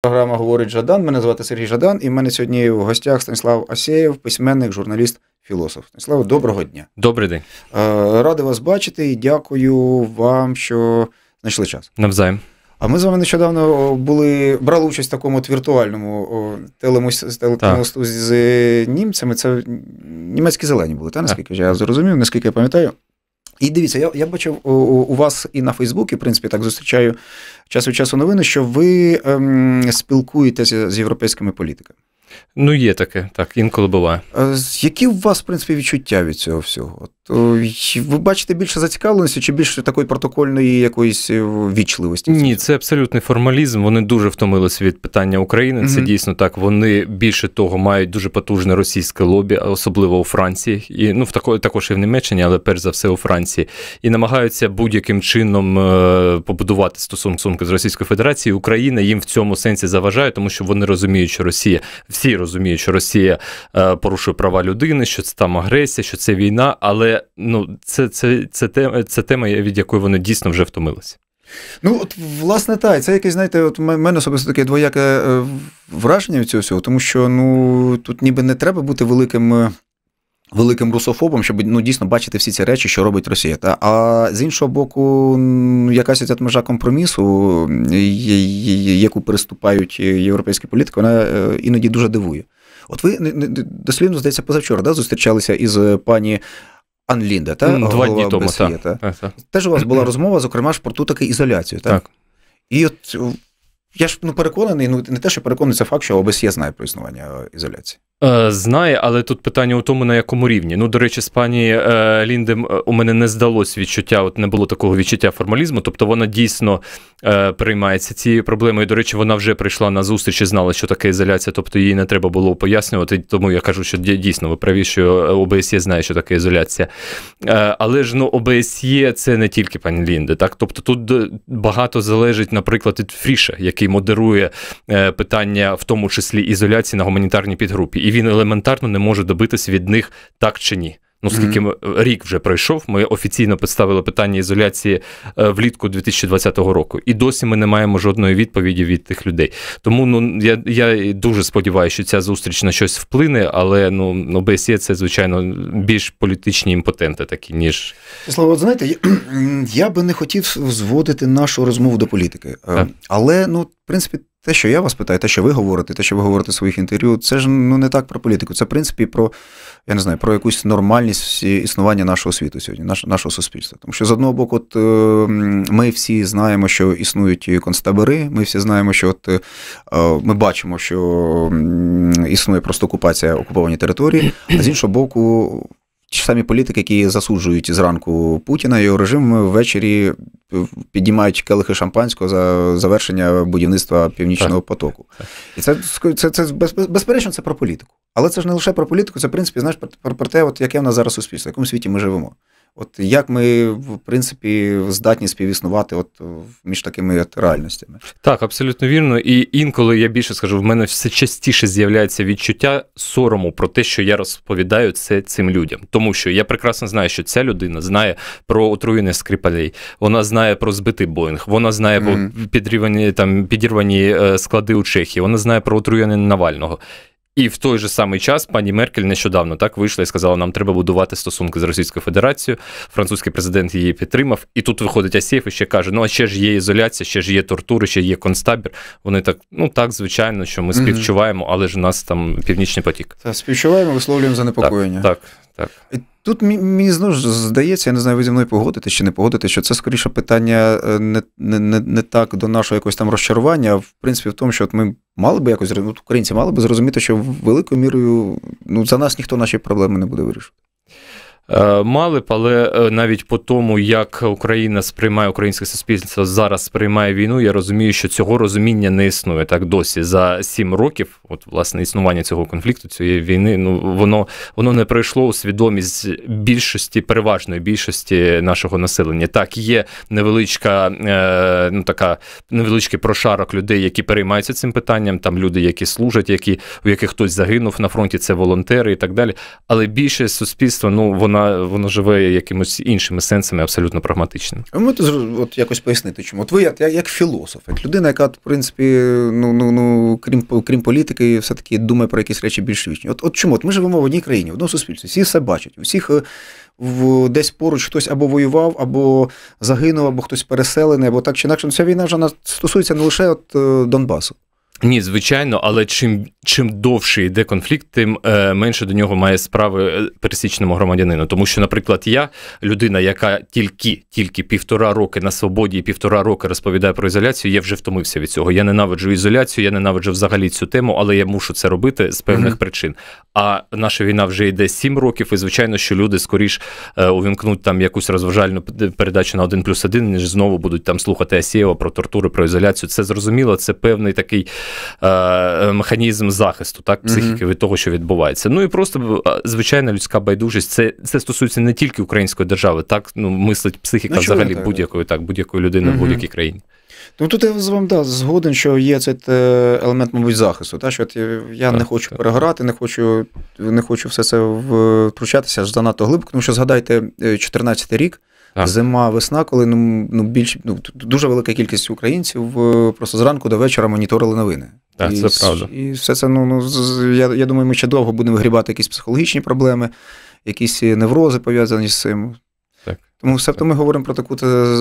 Програма говорить Жадан. Мене звати Сергій Жадан, і в мене сьогодні в гостях Станіслав Асєєв, письменник, журналіст, філософ. Станіслав, доброго дня. Добрий день. Е, радий вас бачити і дякую вам, що знайшли час. Навзаєм. А ми з вами нещодавно були брали участь в такому от віртуальному телемосту з німцями. Це німецькі зелені були, та наскільки так. я зрозумів, наскільки я пам'ятаю. І дивіться, я я бачив у, у вас і на Фейсбуці, в принципі, так зустрічаю час від часу новини, що ви ем, спілкуєтеся з європейськими політиками. Ну, є таке, так, інколи буває. Е, які у вас, в принципі, відчуття від цього всього? ви бачите більше зацікавленості чи більше такої протокольної якоїсь е, вічливості? Ні, це абсолютний формалізм. Вони дуже втомилися від питання України. Це mm-hmm. дійсно так. Вони більше того мають дуже потужне російське лобі, особливо у Франції, і ну в такої також і в Німеччині, але перш за все у Франції, і намагаються будь-яким чином е, побудувати стосунки з Російською Федерацією. Україна їм в цьому сенсі заважає, тому що вони розуміють, що Росія всі розуміють, що Росія е, порушує права людини, що це там агресія, що це війна, але ну, це це, це, тема, це тема, від якої вони дійсно вже втомилися. Ну, от, власне, так, це якесь, знаєте, от мене особисто таке двояке е, враження від цього всього, тому що ну, тут ніби не треба бути великим. Е, великим русофобом, щоб ну дійсно бачити всі ці речі, що робить Росія. Та а з іншого боку, якась ця межа компромісу, яку переступають е, європейські політики, вона іноді дуже дивує. От ви дослівно здається позавчора, да, зустрічалися із пані Анлінда, та Два дні тому, та. Е, та. теж у вас була розмова, зокрема ж про ту таку ізоляцію. Так? так. І от е, я ж ну, переконаний, ну не те, що переконаний, це факт, що ОБСЄ знає про існування е, ізоляції. Е, Знає, але тут питання у тому, на якому рівні. Ну, до речі, з пані е, Ліндем е, у мене не здалось відчуття, от не було такого відчуття формалізму. Тобто вона дійсно е, приймається цією проблемою. До речі, вона вже прийшла на зустріч і знала, що таке ізоляція, тобто їй не треба було пояснювати. Тому я кажу, що дійсно ви праві, що е, ОБСЄ знає, що таке ізоляція. Е, але ж ну, ОБСЄ це не тільки пані Лінде. так? Тобто тут е, багато залежить, наприклад, від Фріша, який модерує питання, в тому числі ізоляції на гуманітарній підгрупі і він елементарно не може добитися від них так чи ні. Ну, скільки mm-hmm. рік вже пройшов, ми офіційно поставили питання ізоляції е, влітку 2020 року, і досі ми не маємо жодної відповіді від тих людей. Тому ну я я дуже сподіваюся, що ця зустріч на щось вплине, але ну ОБСЄ це звичайно більш політичні імпотенти, такі ніж Слава, знаєте, я, я би не хотів зводити нашу розмову до політики, е, так. але ну, в принципі, те, що я вас питаю, те, що ви говорите, те, що ви говорите в своїх інтерв'ю, це ж ну не так про політику. Це в принципі про я не знаю, про якусь нормальність існування нашого світу сьогодні, нашого суспільства. Тому що з одного боку, от е, ми всі знаємо, що існують концтабори, ми всі знаємо, що от е, ми бачимо, що існує просто окупація окуповані території, а з іншого боку. Ті ж самі політики, які засуджують зранку Путіна, його режим ввечері піднімають келихи шампанського за завершення будівництва північного потоку. І це це, це безперечно, це про політику. Але це ж не лише про політику, це в принципі знаєш про, про те, от яке в нас зараз суспільство, в якому світі ми живемо. От як ми, в принципі, здатні співіснувати от е, між такими от реальностями? Так, абсолютно вірно. І інколи я більше скажу, в мене все частіше з'являється відчуття сорому про те, що я розповідаю це цим людям. Тому що я прекрасно знаю, що ця людина знає про отруєння скрипалей, вона знає про збитий Боїнг, вона знає mm-hmm. про підрівані там підірвані е, склади у Чехії, вона знає про отруєння Навального. І в той же самий час пані Меркель нещодавно так вийшла і сказала, нам треба будувати стосунки з Російською Федерацією. Французький президент її підтримав. І тут виходить Асєєв і ще каже: Ну а ще ж є ізоляція, ще ж є тортури, ще є концтабір. Вони так, ну так, звичайно, що ми співчуваємо, але ж у нас там північний потік. Та співчуваємо, висловлюємо занепокоєння. Так, так. Так. Тут мені знову ж здається, я не знаю, ви зі мною погодите чи не погодите, що це скоріше питання е, не не, не, не так до нашого якогось там розчарування, а в принципі в тому, що от ми мали би якось, ну, українці мали би зрозуміти, що великою мірою ну, за нас ніхто наші проблеми не буде вирішувати. Е, мали б, але е, навіть по тому, як Україна сприймає українське суспільство зараз сприймає війну, я розумію, що цього розуміння не існує так досі. За сім років, от власне існування цього конфлікту, цієї війни, ну воно воно не пройшло у свідомість більшості, переважної більшості нашого населення. Так, є невеличка, е, ну така невеличкий прошарок людей, які переймаються цим питанням. Там люди, які служать, які у яких хтось загинув на фронті, це волонтери і так далі. Але більше суспільства, ну вона вона воно живе якимось іншими сенсами, абсолютно прагматичними. Ви можете от якось пояснити, чому? От ви як, як філософ, як людина, яка, в принципі, ну ну ну крім крім політики, все-таки думає про якісь речі більш вічні. От от чому? От ми живемо в одній країні, в одному суспільстві, всі все бачать, усіх е, в десь поруч хтось або воював, або загинув, або хтось переселений, або так чи інакше. Ну, ця війна вже стосується не лише от е, Донбасу. Ні, звичайно, але чим чим довше йде конфлікт, тим е, менше до нього має справи е, пересічному громадянину. Тому що, наприклад, я людина, яка тільки тільки півтора роки на свободі і півтора роки розповідає про ізоляцію, я вже втомився від цього. Я ненавиджу ізоляцію, я ненавиджу взагалі цю тему, але я мушу це робити з певних mm-hmm. причин. А наша війна вже йде сім років, і звичайно, що люди скоріш е, увімкнуть там якусь розважальну передачу на один плюс один, ніж знову будуть там слухати Асієва про тортури, про ізоляцію. Це зрозуміло, це певний такий. Е, механізм захисту, так, психіки від того, що відбувається. Ну і просто е, звичайна людська байдужість. Це це стосується не тільки української держави, так ну мислить психіка ну, взагалі будь-якої так, будь-якої будь людини в будь-якій країні. Ну тут я з вам да, згоден, що є цей е, елемент, мабуть, захисту. Та, що Я так, не хочу так. перегорати, не хочу не хочу все це втручатися занадто глибоко, тому що згадайте 14-й е, рік. Так. Зима, весна, коли ну ну більш ну дуже велика кількість українців е, просто зранку до вечора моніторили новини. Так, і, це правда. І все це ну ну я я думаю, ми ще довго будемо вигрібати якісь психологічні проблеми, якісь неврози пов'язані з цим. Так. Тому все ми говоримо про таку е,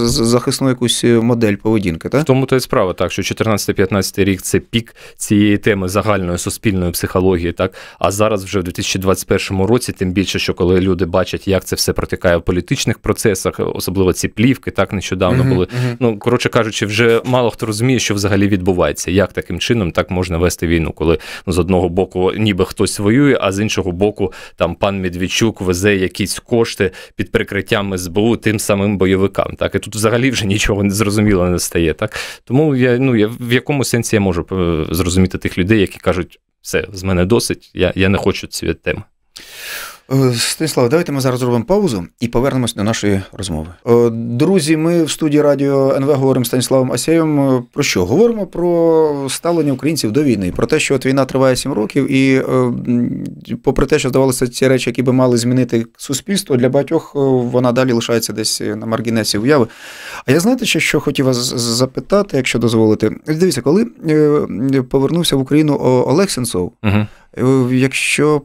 захисну якусь е, модель поведінки. так? В тому то й справа, так що 14-15 рік це пік цієї теми загальної суспільної психології, так а зараз, вже в 2021 році, тим більше, що коли люди бачать, як це все протікає в політичних процесах, особливо ці плівки, так нещодавно були. Ну коротше кажучи, вже мало хто розуміє, що взагалі відбувається, як таким чином так можна вести війну, коли ну, з одного боку ніби хтось воює, а з іншого боку, там пан Медведчук везе якісь кошти під прикриттями СБУ по тим самим бойовикам. Так, і тут взагалі вже нічого не зрозуміло не стає. Так тому я ну я в якому сенсі я можу е, зрозуміти тих людей, які кажуть, все з мене досить, я, я не хочу цієї теми. Е, Станіслав, давайте ми зараз зробимо паузу і повернемось до нашої розмови. Е, друзі, ми в студії Радіо НВ говоримо з Станіславом Асєєм. Е, про що? Говоримо про ставлення українців до війни, про те, що от війна триває 7 років, і попри те, що здавалося, ці речі, які би мали змінити суспільство, для багатьох вона далі лишається десь на маргінесі уяви. А я знаєте, ще що хотів вас запитати, якщо дозволите. Дивіться, коли повернувся в Україну Олег Сенцов, угу. якщо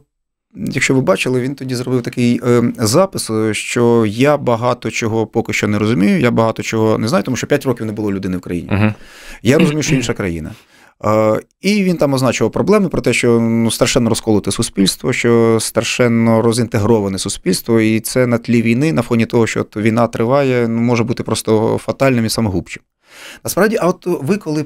Якщо ви бачили, він тоді зробив такий е, запис, е, що я багато чого поки що не розумію, я багато чого не знаю, тому що 5 років не було людини в країні. Uh-huh. Я розумію, що інша країна. Е, і він там означував проблеми про те, що ну, страшенно розколоте суспільство, що страшенно розінтегроване суспільство, і це на тлі війни, на фоні того, що війна триває, ну, може бути просто фатальним і самогубчим. Насправді, а от ви коли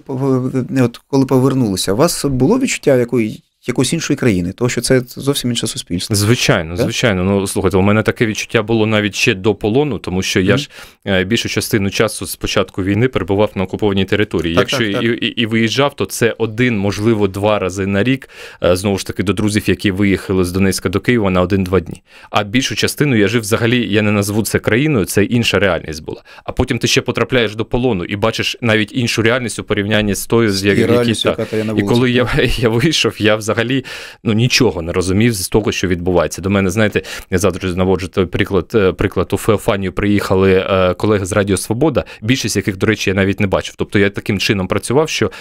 от коли повернулися, у вас було відчуття якої якоїсь іншої країни, тому що це зовсім інше суспільство. Звичайно, так? звичайно. Ну слухайте, у мене таке відчуття було навіть ще до полону, тому що mm-hmm. я ж е, більшу частину часу з початку війни перебував на окупованій території. Так, Якщо так, і, і і, виїжджав, то це один, можливо, два рази на рік. Е, знову ж таки, до друзів, які виїхали з Донецька до Києва на один-два дні. А більшу частину я жив взагалі, я не назву це країною, це інша реальність була. А потім ти ще потрапляєш до полону і бачиш навіть іншу реальність у порівнянні з тою, з якою і, які, та, і коли я, я вийшов, я взагалі взагалі ну нічого не розумів з того, що відбувається. До мене, знаєте, я завтра наводжу той приклад е, приклад у Феофанію приїхали е, колеги з Радіо Свобода, більшість яких, до речі, я навіть не бачив. Тобто я таким чином працював, що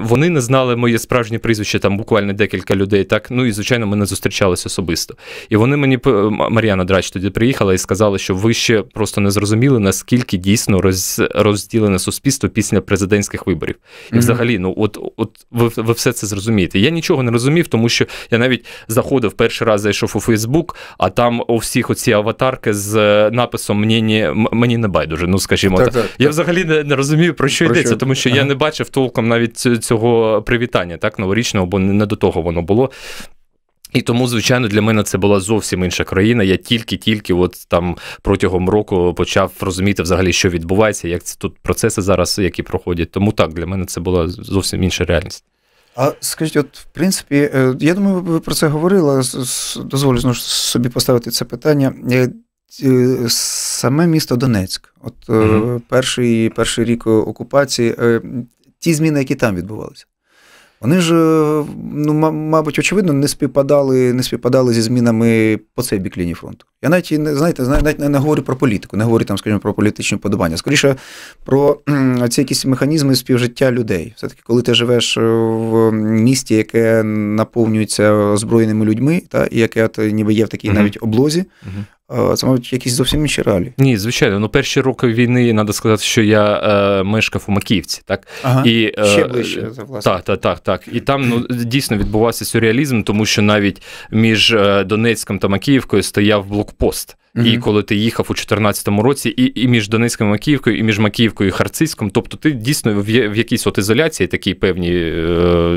вони не знали моє справжнє прізвище, там буквально декілька людей. Так, ну і звичайно, ми не зустрічалися особисто. І вони мені Мар'яна Драч тоді приїхала і сказала, що ви ще просто не зрозуміли, наскільки дійсно роз, розділене суспільство після президентських виборів. І mm-hmm. взагалі, ну от от ви, ви все це зрозумієте. Я нічого не розумів, тому що я навіть заходив перший раз, зайшов у Фейсбук, а там у всіх оці аватарки з е, написом Мені мені не байдуже. Ну скажімо, так, так. так. я взагалі не, не розумію про що про йдеться, що? тому що ага. я не бачив толком навіть цього привітання, так новорічного, бо не до того воно було. І тому, звичайно, для мене це була зовсім інша країна. Я тільки-тільки, от там протягом року почав розуміти взагалі, що відбувається, як це тут процеси зараз, які проходять. Тому так для мене це була зовсім інша реальність. А скажіть, от, в принципі, е, я думаю, ви про це говорили, дозволю знову собі поставити це питання. Е, е, саме місто Донецьк, от mm перший перший рік окупації, ті зміни, які там відбувалися. Вони ж, е, ну, мабуть, очевидно, не співпадали не співпадали зі змінами по цей бік лінії фронту. Я навіть не знаєте, навіть не говорю про політику, не говорю там, скажімо, про політичні подобання. Скоріше про ці якісь механізми співжиття людей. Все-таки, коли ти живеш е, в місті, яке наповнюється озброєними людьми, та і яке от, ніби є в такій навіть облозі, Е, це, мабуть, якісь зовсім інші реалії. Ні, звичайно. Ну, перші роки війни, треба сказати, що я е, мешкав у Макіївці, так? Ага, і, е, Ще ближче, за власне. Так, так, так. так. І там ну, дійсно відбувався сюрреалізм, тому що навіть між е, Донецьком та Макіївкою стояв блокпост. Mm-hmm. І коли ти їхав у 14 році, і і між і Макіївкою, і між Макіївкою і Харцизьком, тобто ти дійсно в, в якійсь от ізоляції такій певній, е,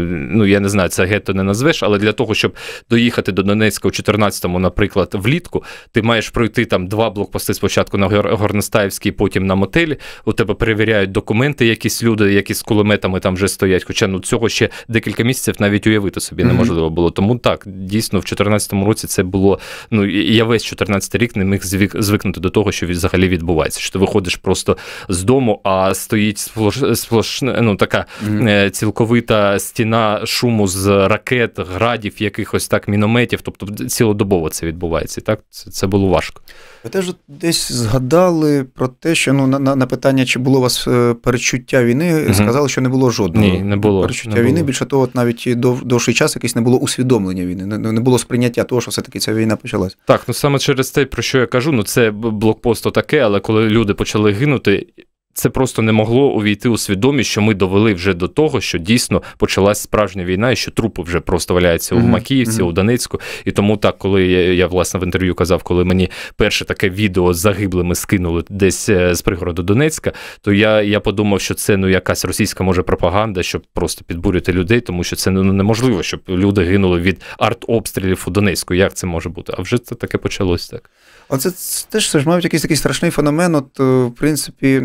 ну я не знаю, це гетто не назвеш, але для того, щоб доїхати до Донецька у 14-му, наприклад, влітку, ти маєш пройти там два блокпости спочатку на Горностаївській, потім на мотелі. У тебе перевіряють документи, якісь люди, які з кулеметами там вже стоять. Хоча ну цього ще декілька місяців навіть уявити собі mm-hmm. неможливо було. Тому так дійсно в 14 році це було. Ну я весь 14-й рік не міг звикнути до того, що взагалі відбувається. Що ти виходиш просто з дому, а стоїть сплош, сплошне ну, така mm-hmm. цілковита стіна шуму з ракет, градів, якихось так мінометів. Тобто цілодобово це відбувається. Так, це, це було важко. Ви теж десь згадали про те, що ну на, на питання, чи було у вас е, перечуття війни, mm-hmm. сказали, що не було жодного Ні, не було перечуття не війни. Було. Більше того, навіть і дов, довший час якийсь не було усвідомлення війни, не, не було сприйняття того, що все таки ця війна почалась. Так, ну саме через те, про що я кажу, ну це блокпост таке, але коли люди почали гинути. Це просто не могло увійти у свідомість, що ми довели вже до того, що дійсно почалась справжня війна, і що трупи вже просто валяються mm-hmm. у Макіївці, mm-hmm. у Донецьку. І тому так, коли я, я власне в інтерв'ю казав, коли мені перше таке відео з загиблими скинули десь е, з пригороду Донецька, то я я подумав, що це ну якась російська може пропаганда, щоб просто підбурювати людей, тому що це ну, ну, неможливо, щоб люди гинули від артобстрілів у Донецьку. Як це може бути? А вже це таке почалось так. Оце теж це ж мають якийсь такий страшний феномен. От, е, в принципі,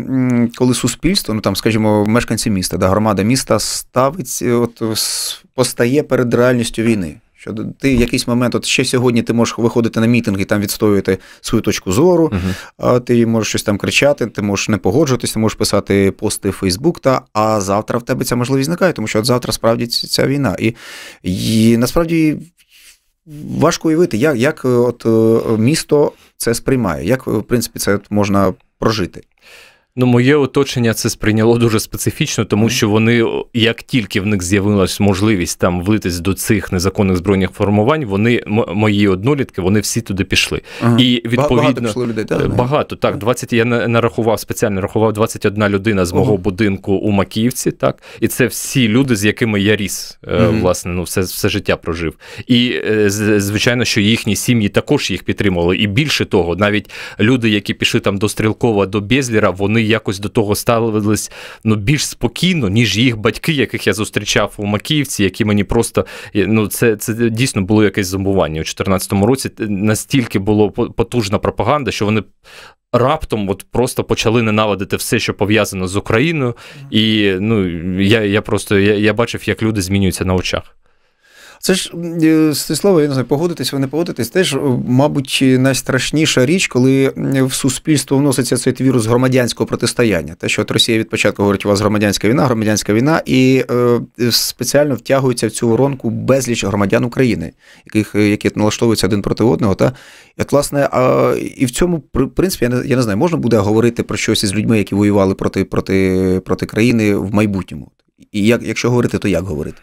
коли суспільство, ну там, скажімо, мешканці міста, да, громада міста ставить, е, от е, постає перед реальністю війни. Що ти в якийсь момент, от ще сьогодні ти можеш виходити на мітинги, там відстоювати свою точку зору, а huh ти можеш щось там кричати, ти можеш не погоджуватись, ти можеш писати пости в Фейсбук, та а завтра в тебе ця можливість зникає, тому що от завтра справді ця війна. І, і насправді важко уявити, як як е, от е, місто це сприймає, як е, в принципі це можна прожити. Ну, моє оточення це сприйняло дуже специфічно, тому що вони, як тільки в них з'явилась можливість там влитись до цих незаконних збройних формувань, вони мої однолітки, вони всі туди пішли. Ага. І відповідно багато пішло людей. Та, е, багато так. 20, я нарахував спеціально рахував 21 людина з мого ага. будинку у Макіївці, так і це всі люди, з якими я ріс, ага. Е, власне, ну все все життя прожив. І е, звичайно, що їхні сім'ї також їх підтримували. І більше того, навіть люди, які пішли там до Стрілкова, до Безліра, вони якось до того ставились ну, більш спокійно, ніж їх батьки, яких я зустрічав у Макіївці, які мені просто ну це це дійсно було якесь зомбування у 2014 році. Е, настільки була потужна пропаганда, що вони. Раптом от просто почали ненавидити все, що пов'язано з Україною, і ну я я просто я, я бачив, як люди змінюються на очах. Це ж це слово, я не знаю, погодитись ви не погодитесь, теж, е, мабуть, найстрашніша річ, коли в суспільство вноситься цей вірус громадянського протистояння. Те, що от Росія від початку говорить, у вас громадянська війна, громадянська війна, і е, спеціально втягується в цю воронку безліч громадян України, яких е, які налаштовуються один проти одного. Та і, от, власне, а, і в цьому принципі я не я не знаю, можна буде говорити про щось із людьми, які воювали проти проти проти країни в майбутньому. І як, якщо говорити, то як говорити?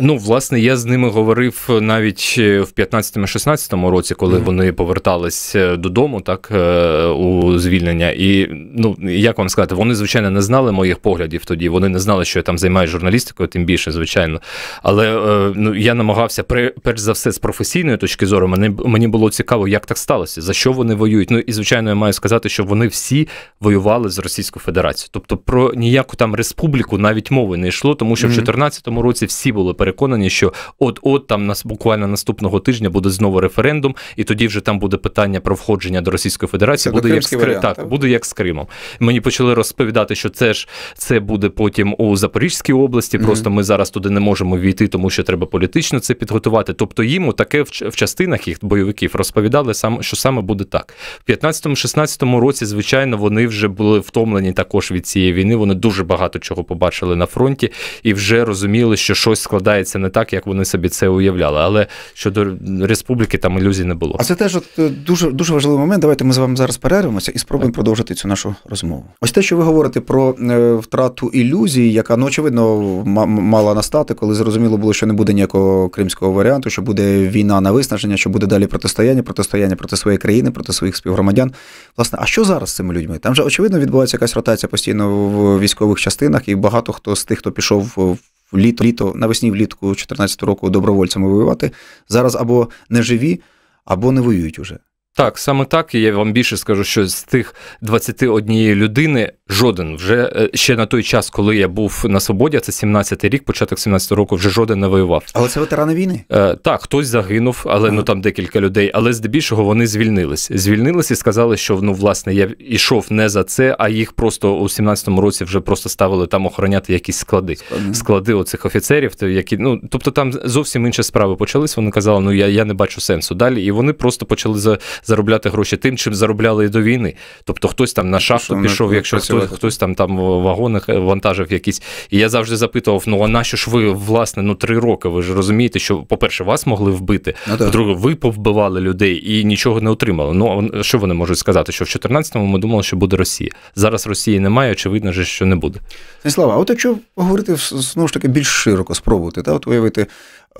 Ну, власне, я з ними говорив навіть е, в 15-16 році, коли mm-hmm. вони повертались е, додому, так е, у звільнення. І ну як вам сказати, вони звичайно не знали моїх поглядів тоді. Вони не знали, що я там займаюся журналістикою, тим більше, звичайно. Але ну я намагався перш за все з професійної точки зору. Мені мені було цікаво, як так сталося, за що вони воюють. Ну і звичайно, я маю сказати, що вони всі воювали з Російською Федерацією. Тобто про ніяку там республіку навіть мови не йшло, тому що mm-hmm. в 2014 році всі були переконані, що от-от там нас буквально наступного тижня буде знову референдум, і тоді вже там буде питання про входження до Російської Федерації. Це буде як з Крим. Так, буде як з Кримом. Мені почали розповідати, що це ж це буде потім у Запорізькій області. Mm-hmm. Просто ми зараз туди не можемо війти, тому що треба політично це підготувати. Тобто їм таке в частинах їх бойовиків розповідали сам, що саме буде так. В 15-16 році, звичайно, вони вже були втомлені також від цієї війни. Вони дуже багато чого побачили на фронті і вже розуміли, що щось складається складається не так, як вони собі це уявляли. Але щодо республіки там ілюзій не було. А це теж от е, дуже дуже важливий момент. Давайте ми з вами зараз перервемося і спробуємо так. продовжити цю нашу розмову. Ось те, що ви говорите про е, втрату ілюзії, яка ну очевидно мала настати, коли зрозуміло було, що не буде ніякого кримського варіанту, що буде війна на виснаження, що буде далі протистояння, протистояння проти своєї країни, проти своїх співгромадян. Власне, а що зараз з цими людьми? Там же очевидно відбувається якась ротація постійно в військових частинах, і багато хто з тих, хто пішов в в літо, літо навесні влітку 2014 року добровольцями воювати, зараз або не живі, або не воюють уже. Так, саме так і я вам більше скажу, що з тих 21 людини жоден вже е, ще на той час, коли я був на свободі, це 17-й рік, початок 17-го року, вже жоден не воював. Але це ветерани війни? Е, Так, хтось загинув, але ну, ага. ну там декілька людей. Але здебільшого вони звільнились. Звільнились і сказали, що ну власне я йшов не за це, а їх просто у 17-му році вже просто ставили там охороняти якісь склади. Складно. Склади оцих офіцерів, То які ну тобто там зовсім інші справи почались. Вони казали, ну я я не бачу сенсу далі, і вони просто почали за заробляти гроші тим, чим заробляли і до війни. Тобто хтось там на шахту пішов, якщо хтось хтось там там вагонах е, вантажив якісь. І я завжди запитував: ну а нащо ж ви власне ну три роки? Ви ж розумієте, що, по-перше, вас могли вбити, ну, по-друге, ви повбивали людей і нічого не отримали. Ну що вони можуть сказати? Що в 14-му ми думали, що буде Росія. Зараз Росії немає, очевидно, що не буде. Станіслава, от якщо говорити знову ж таки більш широко спробувати, та от уявити.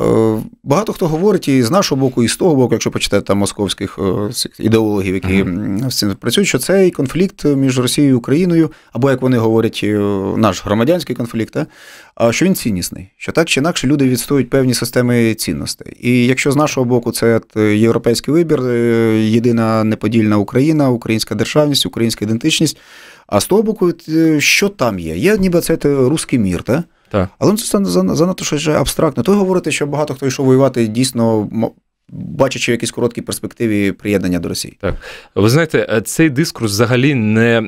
Е, багато хто говорить і з нашого боку, і з того боку, якщо почитати там московських е, ідеологів, які uh-huh. з цим працюють, що цей конфлікт між Росією і Україною, або як вони говорять, е, наш громадянський конфлікт, е, а що він ціннісний, що так чи інакше люди відстоюють певні системи цінностей. І якщо з нашого боку це е, європейський вибір, єдина неподільна Україна, українська державність, українська ідентичність. А з того боку, що там є? Є ніби це русський мір, та? Так. але ну, це занадто щось абстрактно. То говорити, що багато хто йшов воювати дійсно бачачи в якійсь короткій перспективі приєднання до Росії. Так ви знаєте, е, цей дискурс взагалі не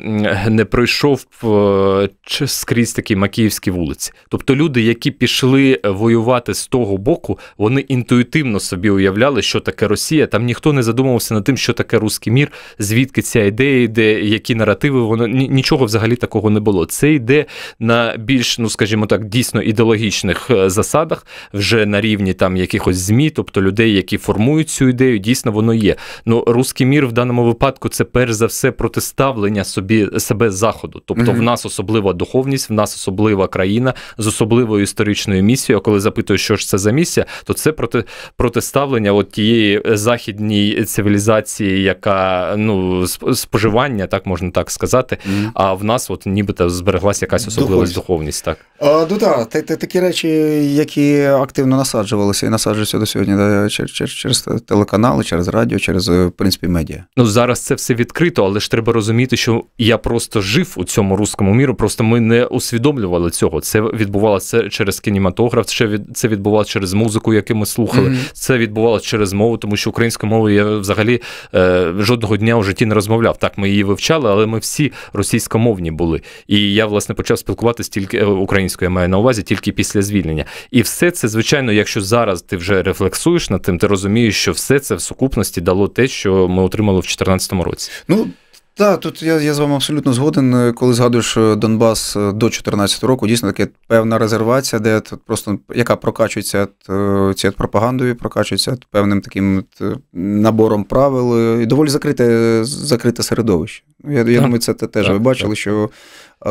не пройшов е, скрізь такі Макіївські вулиці. Тобто люди, які пішли воювати з того боку, вони інтуїтивно собі уявляли, що таке Росія. Там ніхто не задумувався над тим, що таке русський мір, звідки ця ідея йде, які наративи воно нічого взагалі такого не було. Це йде на більш, ну скажімо так, дійсно ідеологічних е, засадах, вже на рівні там якихось змі, тобто людей, які формують цю ідею, дійсно воно є. Ну русський мір в даному випадку це перш за все протиставлення собі себе заходу. Тобто mm в нас особлива духовність, в нас особлива країна з особливою історичною місією. А коли запитую, що ж це за місія, то це проти протиставлення от тієї е, західній цивілізації, яка ну споживання, так можна так сказати. mm А в нас, от нібито збереглася якась особлива духовність. духовність так ну так, такі речі, які активно насаджувалися і насаджуються до сьогодні, через телеканали, через радіо, через е, в принципі медіа. Ну зараз це все відкрито, але ж треба розуміти, що я просто жив у цьому рускому міру. Просто ми не усвідомлювали цього. Це відбувалося через кінематограф, це відбувалося через музику, яку ми слухали. Mm-hmm. Це відбувалося через мову, тому що українською мовою я взагалі е, жодного дня у житті не розмовляв. Так ми її вивчали, але ми всі російськомовні були. І я власне почав спілкуватися тільки е, українською. Я маю на увазі тільки після звільнення. І все це звичайно, якщо зараз ти вже рефлексуєш над тим, ти розумієш, розумію, що все це в сукупності дало те, що ми отримали в 2014 році. Ну так, тут я я з вами абсолютно згоден. Коли згадуєш е, Донбас е, до 2014 року, дійсно таке певна резервація, де просто яка прокачується е, цією пропагандою, прокачується певним таким набором правил. І доволі закрите закрите середовище. Я я думаю, це теж так, ви бачили, так. що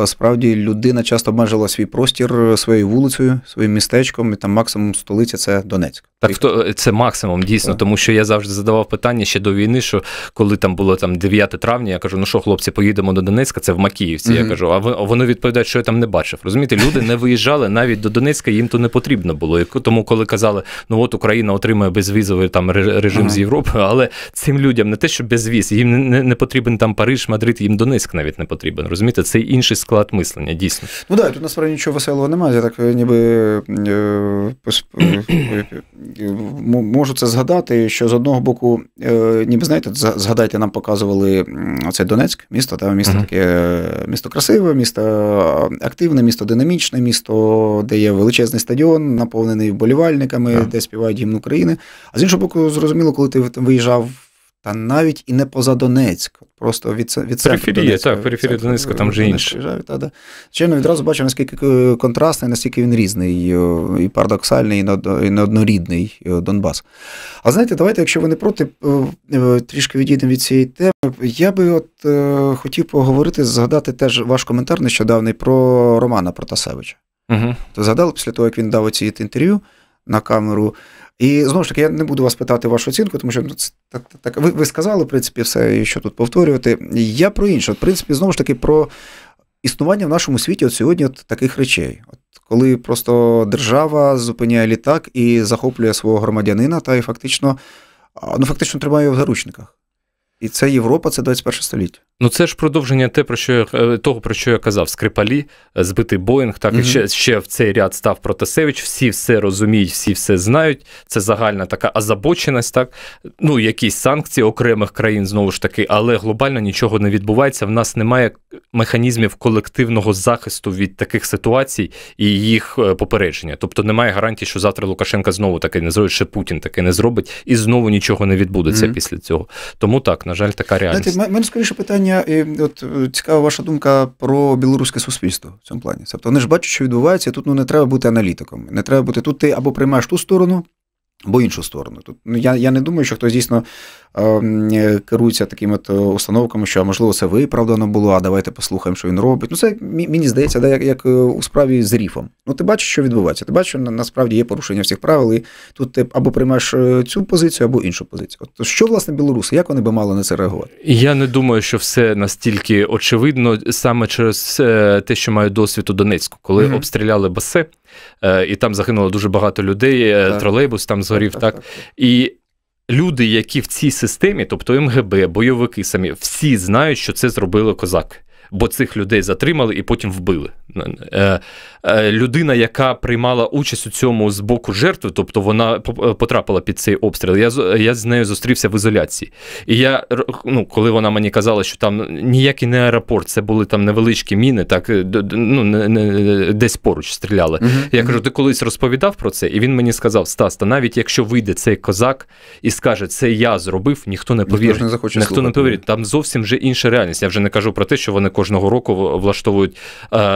справді людина часто обмежила свій простір е, своєю вулицею, своїм містечком, і там максимум столиця це Донецьк. Так хто е, це максимум дійсно, так. тому що я завжди задавав питання ще до війни, що коли там було там 9 травня, я кажу, ну що, хлопці, поїдемо до Донецька, це в Макіївці. Mm -hmm. Я кажу, а вони відповідають, що я там не бачив. Розумієте, люди не виїжджали навіть до Донецька, їм то не потрібно було. Тому, коли казали, ну от Україна отримує безвізовий там режим mm -hmm. з Європи, але цим людям не те, що безвіз, їм не, не потрібен там Париж, Мадрид, їм Донецьк навіть не потрібен. Розумієте, це інший інший склад мислення, дійсно. Ну так, да, тут насправді нічого веселого немає. Я так е, ніби е, е, можу це згадати, що з одного боку, ніби знаєте, згадайте, нам показували цей Донецьк, місто, та місто таке місто красиве, місто активне, місто динамічне, місто, де є величезний стадіон, наповнений вболівальниками, де співають гімн України. А з іншого боку, зрозуміло, коли ти виїжджав та навіть і не поза Донецьк, просто від від центру Периферія, так, периферія Донецька, там вже інше. Ще не відразу бачимо, наскільки е, контрастний, наскільки він різний, е, і парадоксальний, і неоднорідний е, Донбас. А знаєте, давайте, якщо ви не проти, трішки відійдемо від цієї теми. Я би от хотів поговорити, згадати теж ваш коментар нещодавний про Романа Протасевича. Угу. То згадали після того, як він дав оці інтерв'ю на камеру. І знову ж таки, я не буду вас питати вашу оцінку, тому що ну, це так, так ви, ви сказали, в принципі, все, що тут повторювати. Я про інше. В принципі, знову ж таки, про існування в нашому світі от сьогодні от таких речей. От коли просто держава зупиняє літак і захоплює свого громадянина, та і фактично, ну фактично тримає його в заручниках. І це Європа, це 21 століття. Ну, це ж продовження те, про що я, е, того, про що я казав, скрипалі, е, збитий Боїнг. Так mm і ще, ще в цей ряд став Протасевич. Всі все розуміють, всі все знають. Це загальна така озабоченість, так ну якісь санкції окремих країн знову ж таки, але глобально нічого не відбувається. В нас немає механізмів колективного захисту від таких ситуацій і їх е, попередження. Тобто немає гарантії, що завтра Лукашенка знову таке не зробить, ще Путін таке не зробить, і знову нічого не відбудеться mm після цього. Тому так, на жаль, така реальність. Знаєте, мене скоріше питання питання, і от е, цікава ваша думка про білоруське суспільство в цьому плані. Тобто вони ж бачать, що відбувається, і тут ну не треба бути аналітиком. Не треба бути тут. Ти або приймаєш ту сторону, Бо іншу сторону. Тут ну я я не думаю, що хтось дійсно е, керується такими то е, установками, що можливо це виправдано було, а давайте послухаємо, що він робить. Ну це мені здається, де як, як е, у справі з ріфом. Ну ти бачиш, що відбувається. Ти бачиш, що насправді є порушення всіх правил, і тут ти або приймаєш е, цю позицію, або іншу позицію. От що власне білоруси? Як вони би мали на це реагувати? Я не думаю, що все настільки очевидно саме через те, що маю досвід у Донецьку, коли mm-hmm. обстріляли басе. Е, і там загинуло дуже багато людей. Е, так. Тролейбус там згорів, так, так, так. і люди, які в цій системі, тобто МГБ, бойовики самі, всі знають, що це зробили козаки. Бо цих людей затримали і потім вбили. Е, е, людина, яка приймала участь у цьому з боку жертви, тобто вона е, потрапила під цей обстріл. Я я з нею зустрівся в ізоляції. І я ну, коли вона мені казала, що там ніякий не аеропорт, це були там невеличкі міни, так ну не, не десь поруч стріляли. Uh-huh. Я кажу, ти колись розповідав про це, і він мені сказав: Стас, та навіть якщо вийде цей козак і скаже, це я зробив, ніхто не повірить. не, захоче ніхто не повірить. Там зовсім вже інша реальність. Я вже не кажу про те, що вони кожного року влаштовують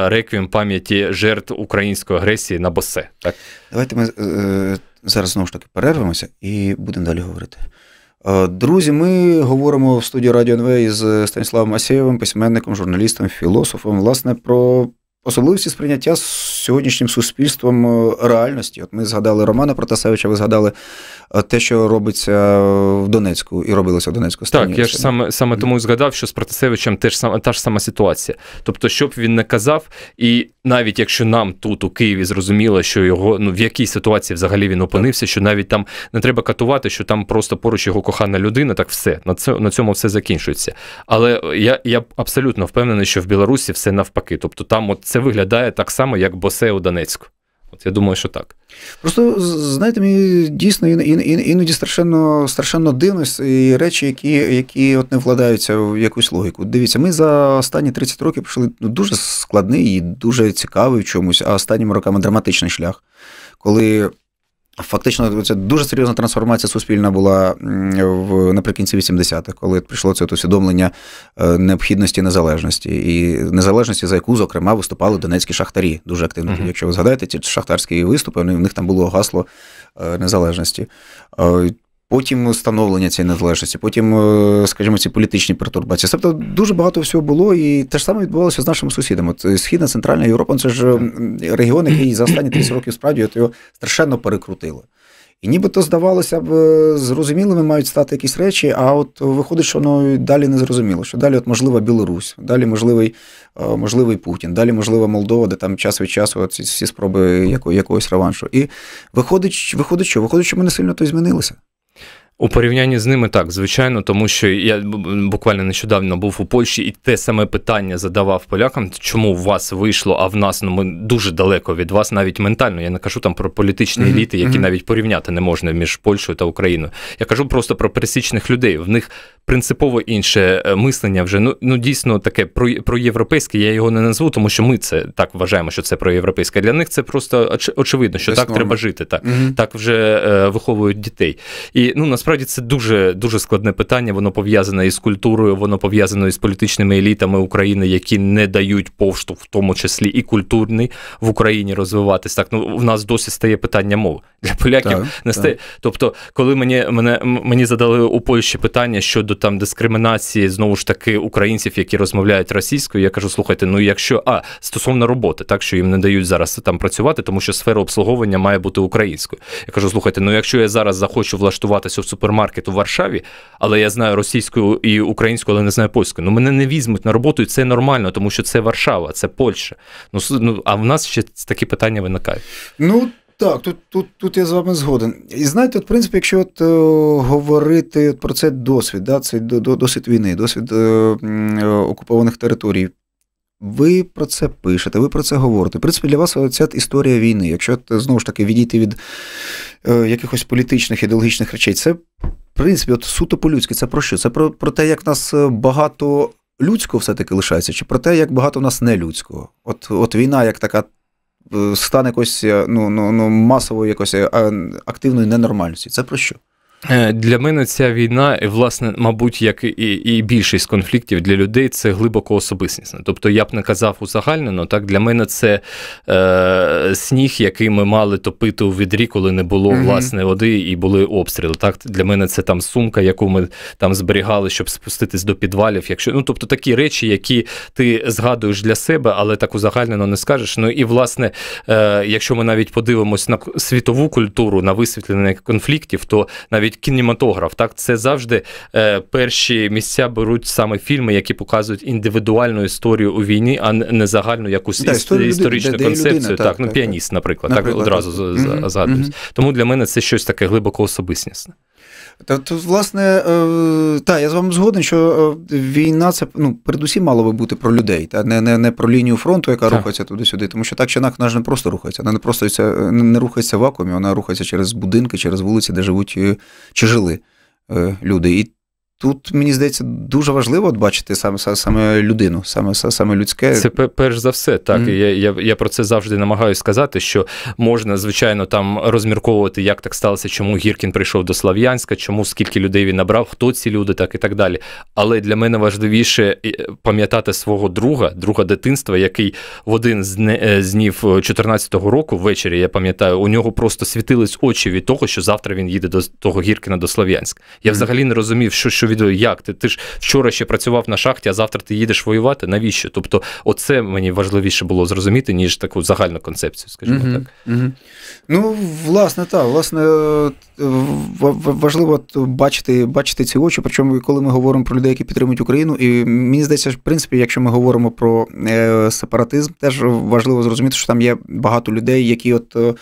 рейк реквієм пам'яті жертв української агресії на босе. Так? Давайте ми е, зараз знову ж таки перервемося і будемо далі говорити. Е, друзі, ми говоримо в студії Радіо НВ із Станіславом Асєєвим, письменником, журналістом, філософом, власне, про особливості сприйняття сьогоднішнім суспільством е, реальності. От ми згадали Романа Протасевича, ви згадали е, те, що робиться в Донецьку і робилося в Донецьку. Так, я ж саме саме тому згадав, що з Протасевичем теж та ж сама ситуація. Тобто, щоб він не казав, і навіть якщо нам тут у Києві зрозуміло, що його ну в якій ситуації взагалі він опинився, що навіть там не треба катувати, що там просто поруч його кохана людина, так все на це на цьому все закінчується. Але я я абсолютно впевнений, що в Білорусі все навпаки. Тобто там от це виглядає так само, як бо посе у Донецьку. От я думаю, що так. Просто знаєте, мені дійсно іноді страшенно страшенно дивно і речі, які які от не вкладаються в якусь логіку. Дивіться, ми за останні 30 років пройшли ну, дуже складний і дуже цікавий в чомусь, а останніми роками драматичний шлях, коли Фактично, це дуже серйозна трансформація суспільна була в наприкінці 80-х, коли прийшло це усвідомлення е, необхідності незалежності і незалежності, за яку, зокрема, виступали донецькі шахтарі дуже активно. Uh-huh. Якщо ви згадаєте ці шахтарські виступи, в них там було гасло е, незалежності. Е, Потім встановлення цієї незалежності, потім, е, скажімо, ці політичні пертурбації. Тобто дуже багато всього було, і те ж саме відбувалося з нашими сусідами. Е, Східна Центральна Європа це ж е, регіон, який за останні 30 років справді його страшенно перекрутило. І нібито здавалося б, зрозумілими мають стати якісь речі, а от виходить, що воно ну, далі не зрозуміло, що далі от можлива Білорусь, далі можливий можливий Путін, далі можлива Молдова, де там час від часу ці всі спроби якогось реваншу. І виходить, виходить, що виходить, що ми не сильно то й змінилися. У порівнянні з ними так, звичайно, тому що я буквально нещодавно був у Польщі і те саме питання задавав полякам, чому у вас вийшло, а в нас ну ми дуже далеко від вас, навіть ментально. Я не кажу там про політичні еліти, які mm-hmm. навіть порівняти не можна між Польщею та Україною. Я кажу просто про пересічних людей. В них принципово інше е, мислення вже ну ну дійсно таке про, про європейське. Я його не назву, тому що ми це так вважаємо, що це про європейське. Для них це просто очевидно, що Без так норми. треба жити. Так mm-hmm. так вже е, виховують дітей. І ну насправді насправді це дуже дуже складне питання. Воно пов'язане із культурою, воно пов'язано із політичними елітами України, які не дають повштовх, в тому числі і культурний в Україні розвиватись. Так ну в нас досі стає питання мов для поляків. Так, не стає. Так. Тобто, коли мені мене мені задали у Польщі питання щодо там дискримінації знову ж таки українців, які розмовляють російською, я кажу, слухайте, ну якщо а стосовно роботи, так що їм не дають зараз там працювати, тому що сфера обслуговування має бути українською. Я кажу, слухайте, ну якщо я зараз захочу влаштуватися в супермаркет у Варшаві, але я знаю російську і українську, але не знаю польську. Ну мене не візьмуть на роботу, і це нормально, тому що це Варшава, це Польща. Ну ну а в нас ще такі питання виникають. Ну. Так, тут тут, тут я з вами згоден. І знаєте, от, в принципі, якщо от, о, е, говорити от, про це досвід, да, це досвід війни, досвід о, е, е, окупованих територій, ви про це пишете, ви про це говорите. В принципі, для вас ця історія війни, якщо знову ж таки відійти від е, якихось політичних ідеологічних речей, це в принципі от суто по-людськи, це про що? Це про, про те, як нас е, багато людського все-таки лишається, чи про те, як багато в нас нелюдського. От от війна, як така е, стане якось е, ну, ну, ну, масової якось активної ненормальності. Це про що? Е, для мене ця війна, і, власне, мабуть, як і і більшість конфліктів для людей, це глибоко особистісне. Тобто я б не казав узагальнено, ну, так для мене це е, сніг, який ми мали топити у відрі, коли не було mm власне води і були обстріли. Так Для мене це там сумка, яку ми там зберігали, щоб спуститись до підвалів. Якщо ну, Тобто такі речі, які ти згадуєш для себе, але так узагальнено не скажеш. Ну і власне, е, якщо ми навіть подивимось на світову культуру, на висвітлення конфліктів, то навіть навіть кінематограф, так це завжди е, перші місця беруть саме фільми, які показують індивідуальну історію у війні, а не загальну якусь да, іс- історичну людина, концепцію. Людина, так, так, ну так, піаніст, наприклад, наприклад, так одразу угу, згадуюсь. Угу. Тому для мене це щось таке глибоко особистісне. Та то, власне, е, та я з вами згоден, що е, війна це ну передусім мало би бути про людей, та не не, не про лінію фронту, яка так. рухається туди-сюди. Тому що так чи інакше, вона ж не просто рухається, вона не просто не рухається в вакуумі, вона рухається через будинки, через вулиці, де живуть е, чи жили люди. І Тут мені здається дуже важливо от бачити саме саме людину, саме саме людське. Це перш за все, так mm. я я, я про це завжди намагаюся сказати, що можна звичайно там розмірковувати, як так сталося, чому Гіркін прийшов до Слав'янська, чому скільки людей він набрав, хто ці люди, так і так далі. Але для мене важливіше е, пам'ятати свого друга, друга дитинства, який в один з днів е, 14-го е, року ввечері, я пам'ятаю, у нього просто світились очі від того, що завтра він їде до того Гіркіна до Слав'янська. Я mm. взагалі не розумів, що що відео, як ти? Ти ж вчора ще працював на шахті, а завтра ти їдеш воювати. Навіщо? Тобто, оце мені важливіше було зрозуміти, ніж таку загальну концепцію, скажімо угу, так. Угу. Ну, власне, так. Власне, е, важливо бачити бачити ці очі. Причому, коли ми говоримо про людей, які підтримують Україну, і мені здається, в принципі, якщо ми говоримо про е, сепаратизм, теж важливо зрозуміти, що там є багато людей, які от. Е,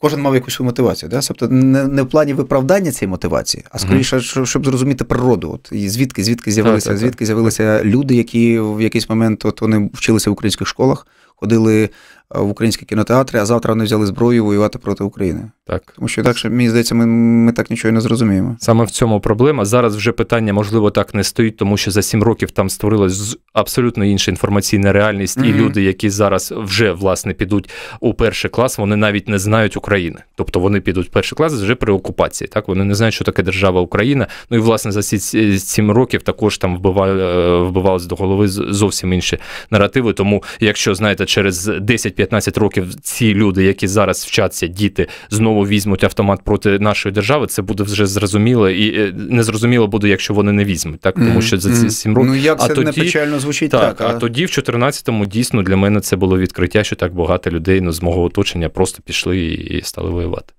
кожен мав якусь мотивацію. Да? Тобто не, не в плані виправдання цієї мотивації, а скоріше, щоб зрозуміти природу. От, І звідки звідки з'явилися звідки з'явилися люди, які в якийсь момент от вони вчилися в українських школах, ходили Е, в українські кінотеатри, а завтра вони взяли зброю воювати проти України. Так. Тому що інакше, мені здається, ми ми так нічого і не зрозуміємо. Саме в цьому проблема. Зараз вже питання, можливо, так не стоїть, тому що за сім років там створилась абсолютно інша інформаційна реальність, mm -hmm. і люди, які зараз вже власне підуть у перший клас, вони навіть не знають України. Тобто вони підуть в перший клас вже при окупації. Так вони не знають, що таке держава Україна. Ну і власне за ці сім років також там вбивали, е, вбивалися до голови зовсім інші наративи. Тому, якщо знаєте, через 10 15 років ці люди, які зараз вчаться, діти знову візьмуть автомат проти нашої держави, це буде вже зрозуміло і е, незрозуміло буде, якщо вони не візьмуть, так тому що за ці сім років. Ну як а це тоді, не печально звучить так. так а... а тоді, в 14-му, дійсно для мене це було відкриття, що так багато людей ну, з мого оточення просто пішли і стали воювати.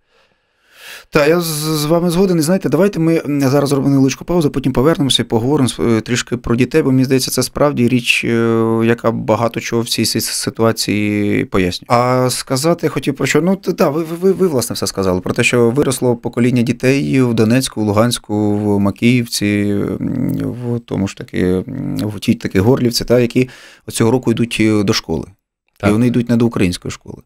Та я з вами згоден. І знаєте, давайте ми зараз зробимо невеличку паузу, потім повернемося і поговоримо е, трішки про дітей, бо мені здається, це справді річ, е, яка багато чого в цій ситуації пояснює. А сказати хотів про що? Ну так, ви, ви ви, ви власне все сказали про те, що виросло покоління дітей в Донецьку, в Луганську, в Макіївці, в тому ж таки в тій таки Горлівці, та які цього року йдуть е, до школи. Так. І вони йдуть не до української школи.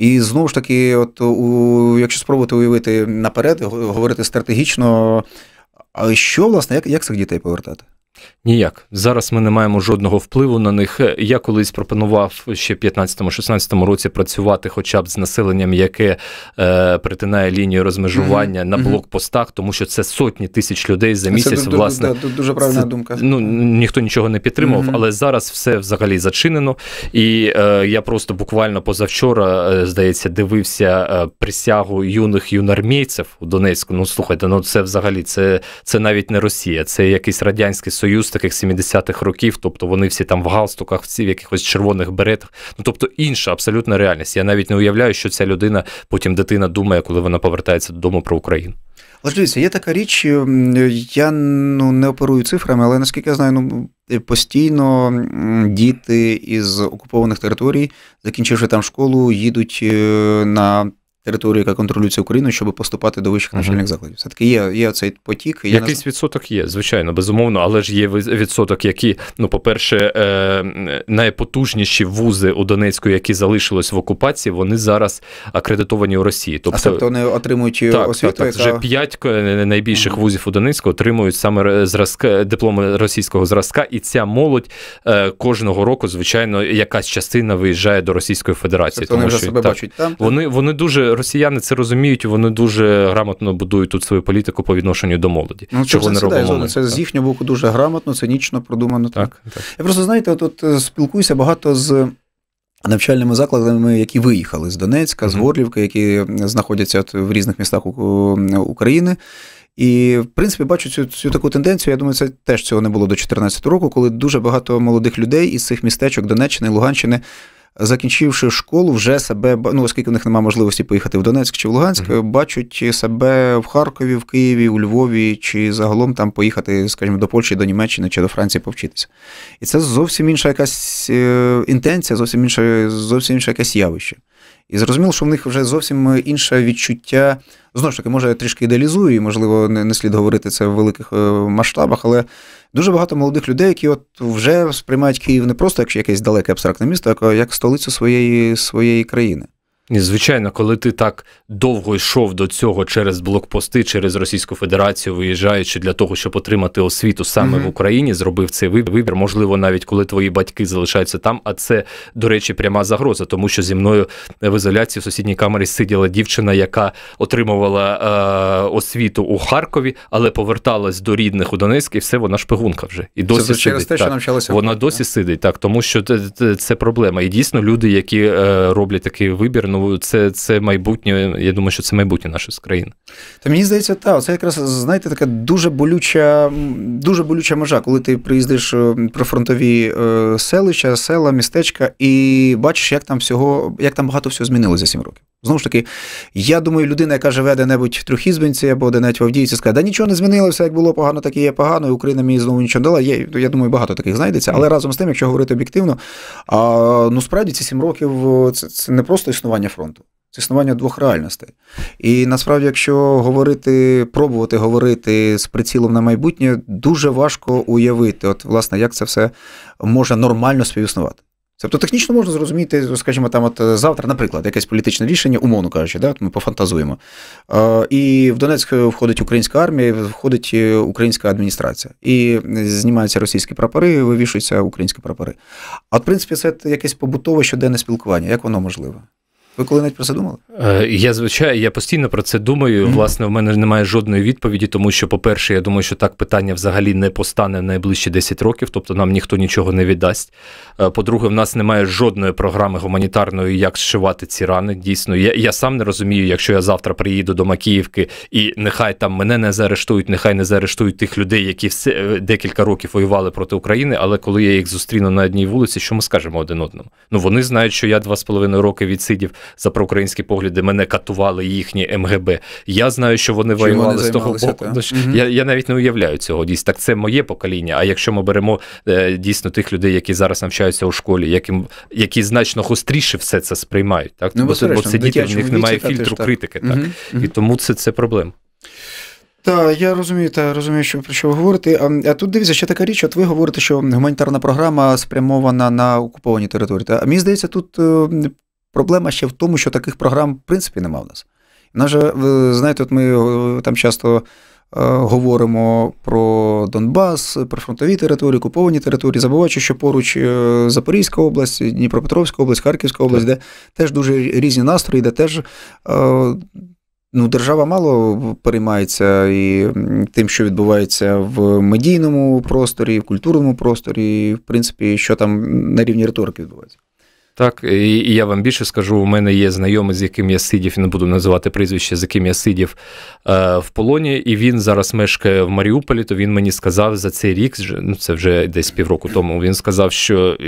І знову ж таки, от у якщо спробувати уявити наперед, говорити стратегічно, а що власне, як, як цих дітей повертати? Ніяк зараз ми не маємо жодного впливу на них. Е, я колись пропонував ще в 15-16 році працювати, хоча б з населенням, яке е, притинає лінію розмежування mm -hmm. на блокпостах, тому що це сотні тисяч людей за місяць. Це, власне да, тут дуже правильна це, думка. Ну ніхто нічого не підтримував, mm -hmm. але зараз все взагалі зачинено. І е, я просто буквально позавчора, е, здається, дивився е, присягу юних юнармійців у Донецьку. Ну слухайте, ну це взагалі це, це навіть не Росія, це якийсь радянський союз. Союз таких 70-х років, тобто вони всі там в галстуках, всі в якихось червоних беретах. Ну тобто інша абсолютна реальність. Я навіть не уявляю, що ця людина, потім дитина думає, коли вона повертається додому про Україну. Але дивіться, є така річ, ем, я ну не оперую цифрами, але наскільки я знаю, ну е, постійно діти із окупованих територій, закінчивши там школу, їдуть е, на територію, яка контролюється Україною, щоб поступати до вищих навчальних uh-huh. закладів. Все таки є є цей потік. Є Якийсь наз... відсоток є, звичайно, безумовно, але ж є відсоток, які, ну, по-перше, е, найпотужніші вузи у Донецьку, які залишились в окупації, вони зараз акредитовані у Росії. Тобто, а, тобто вони отримують так, освіту? Так, так. Яка... вже п'ять е, найбільших uh-huh. вузів у Донецьку отримують саме зразка дипломи російського зразка, і ця молодь е, кожного року, звичайно, якась частина виїжджає до Російської Федерації. Тобто тому, вони вже що, себе так, бачать там. Вони, вони дуже росіяни це розуміють, вони дуже грамотно будують тут свою політику по відношенню до молоді. Ну, що вони роблять? Це, це з їхнього боку дуже грамотно, цинічно продумано. Так, так. Я просто знаєте, от, от е, спілкуюся багато з. Навчальними закладами, які виїхали з Донецька, з Горлівки, які знаходяться в різних містах е, України. І, в принципі, бачу цю цю таку тенденцію. Я думаю, це теж цього не було до 2014 року, коли дуже багато молодих людей із цих містечок Донеччини, Луганщини закінчивши школу, вже себе ну, оскільки в них немає можливості поїхати в Донецьк чи в Луганськ, uh-huh. бачать себе в Харкові, в Києві, у Львові, чи загалом там поїхати, скажімо, до Польщі, до Німеччини чи до Франції повчитися. І це зовсім інша якась е, інтенція, зовсім інше, зовсім інше якесь явище. І зрозуміло, що в них вже зовсім інше відчуття. Знову ж таки, може, я трішки ідеалізую, і можливо, не слід говорити це в великих е, масштабах, але дуже багато молодих людей, які от вже сприймають Київ не просто як якесь далеке абстрактне місто, а як столицю своєї, своєї країни звичайно, коли ти так довго йшов до цього через блокпости, через Російську Федерацію, виїжджаючи для того, щоб отримати освіту саме mm-hmm. в Україні, зробив цей вибір. Можливо, навіть коли твої батьки залишаються там. А це, до речі, пряма загроза, тому що зі мною в ізоляції в сусідній камері сиділа дівчина, яка отримувала е- освіту у Харкові, але поверталась до рідних у Донецьк, і все вона шпигунка вже і досі це сидить. Те, так. Що вона досі сидить, так тому що це, це проблема. І дійсно люди, які е- роблять такий вибір, ну ну це це майбутнє. Я думаю, що це майбутнє нашої країни. Та мені здається, та це якраз знаєте така дуже болюча, дуже болюча межа, коли ти приїздиш е, про фронтові е, селища, села, містечка, і бачиш, як там всього, як там багато всього змінилося за сім років. Знову ж таки, я думаю, людина, яка живе де-небудь в Трюхізбенці або де-небудь в Авдіївці, скаже, да нічого не змінилося, як було погано, так і є погано, і Україна мені знову нічого не дала. Є, я думаю, багато таких знайдеться. Але разом з тим, якщо говорити об'єктивно, а, ну справді ці сім років це, це не просто існування фронту, це існування двох реальностей. І насправді, якщо говорити, пробувати говорити з прицілом на майбутнє, дуже важко уявити, от, власне, як це все може нормально співіснувати. Тобто технічно можна зрозуміти, скажімо, там от е, завтра, наприклад, якесь політичне рішення, умовно кажучи, да, ми пофантазуємо. Е, і в Донецьк входить українська армія, входить е, українська адміністрація. І знімаються російські прапори, вивішуються українські прапори. А, в принципі, це якесь побутове щоденне спілкування. Як воно можливе? Ви коли-небудь про це думали? Е, я звичайно, я постійно про це думаю. Mm-hmm. Власне, в мене немає жодної відповіді, тому що, по-перше, я думаю, що так питання взагалі не постане в найближчі 10 років, тобто нам ніхто нічого не віддасть. Е, по-друге, в нас немає жодної програми гуманітарної, як зшивати ці рани. Дійсно, я я сам не розумію, якщо я завтра приїду до Макіївки і нехай там мене не заарештують, нехай не заарештують тих людей, які все е, декілька років воювали проти України. Але коли я їх зустріну на одній вулиці, що ми скажемо один одному? Ну вони знають, що я два з половиною роки відсидів за проукраїнські погляди мене катували їхні МГБ. Я знаю, що вони Чим воювали вони з того боку. Та? Ну, я я навіть не уявляю цього. Дійсно, так це моє покоління. А якщо ми беремо е, дійсно тих людей, які зараз навчаються у школі, яким які значно гостріше все це сприймають, так ну, бо, бо, бо це діти в них немає фільтру так. критики, так угу, і тому це це проблема. Так, я розумію, та розумію, що про що ви говорите. А, а тут дивіться, ще така річ, от ви говорите, що гуманітарна програма спрямована на окуповані території. Та мені здається, тут е, Проблема ще в тому, що таких програм, в принципі, нема в нас. Наже, ви знаєте, от ми е, там часто. Е, говоримо про Донбас, про фронтові території, куповані території, забуваючи, що поруч е, Запорізька область, Дніпропетровська область, Харківська область, де теж дуже різні настрої, де теж ну, держава мало переймається і тим, що відбувається в медійному просторі, в культурному просторі, і, в принципі, що там на рівні риторики відбувається. Так, і, і я вам більше скажу, у мене є знайомий, з яким я сидів, не буду називати прізвище, з яким я сидів е, в полоні, і він зараз мешкає в Маріуполі, то він мені сказав за цей рік, ну це вже десь півроку тому, він сказав, що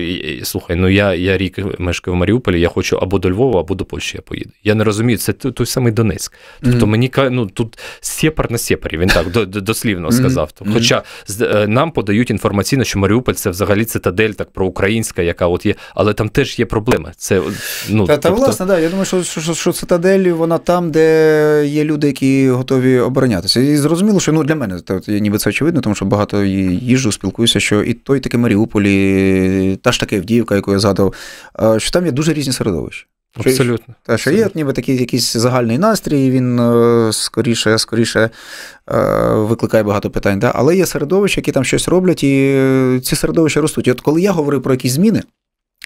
слухай, ну я я рік мешкаю в Маріуполі, я хочу або до Львова, або до Польщі я поїду. Я не розумію, це той самий Донецьк. Тобто mm-hmm. мені ну, тут сєпар на сєпарі, він так дослівно сказав. Mm-hmm. Хоча е, нам подають інформаційно, що Маріуполь це взагалі цитадель так проукраїнська, яка от є, але там теж є проблеми. Це ну та, та тобто... власне, да. Я думаю, що що, що цитадель, вона там, де є люди, які готові оборонятися. І зрозуміло, що ну для мене тобто, ніби це очевидно, тому що багато їжджу, спілкуюся, що і той таке Маріуполі, та ж таке Авдіївка, яку я згадував, е, що там є дуже різні середовища. Абсолютно. Та що є ніби такий якийсь загальний настрій, він е, скоріше скоріше е, викликає багато питань. Да? Але є середовища, які там щось роблять, і ці середовища ростуть. І от коли я говорю про якісь зміни,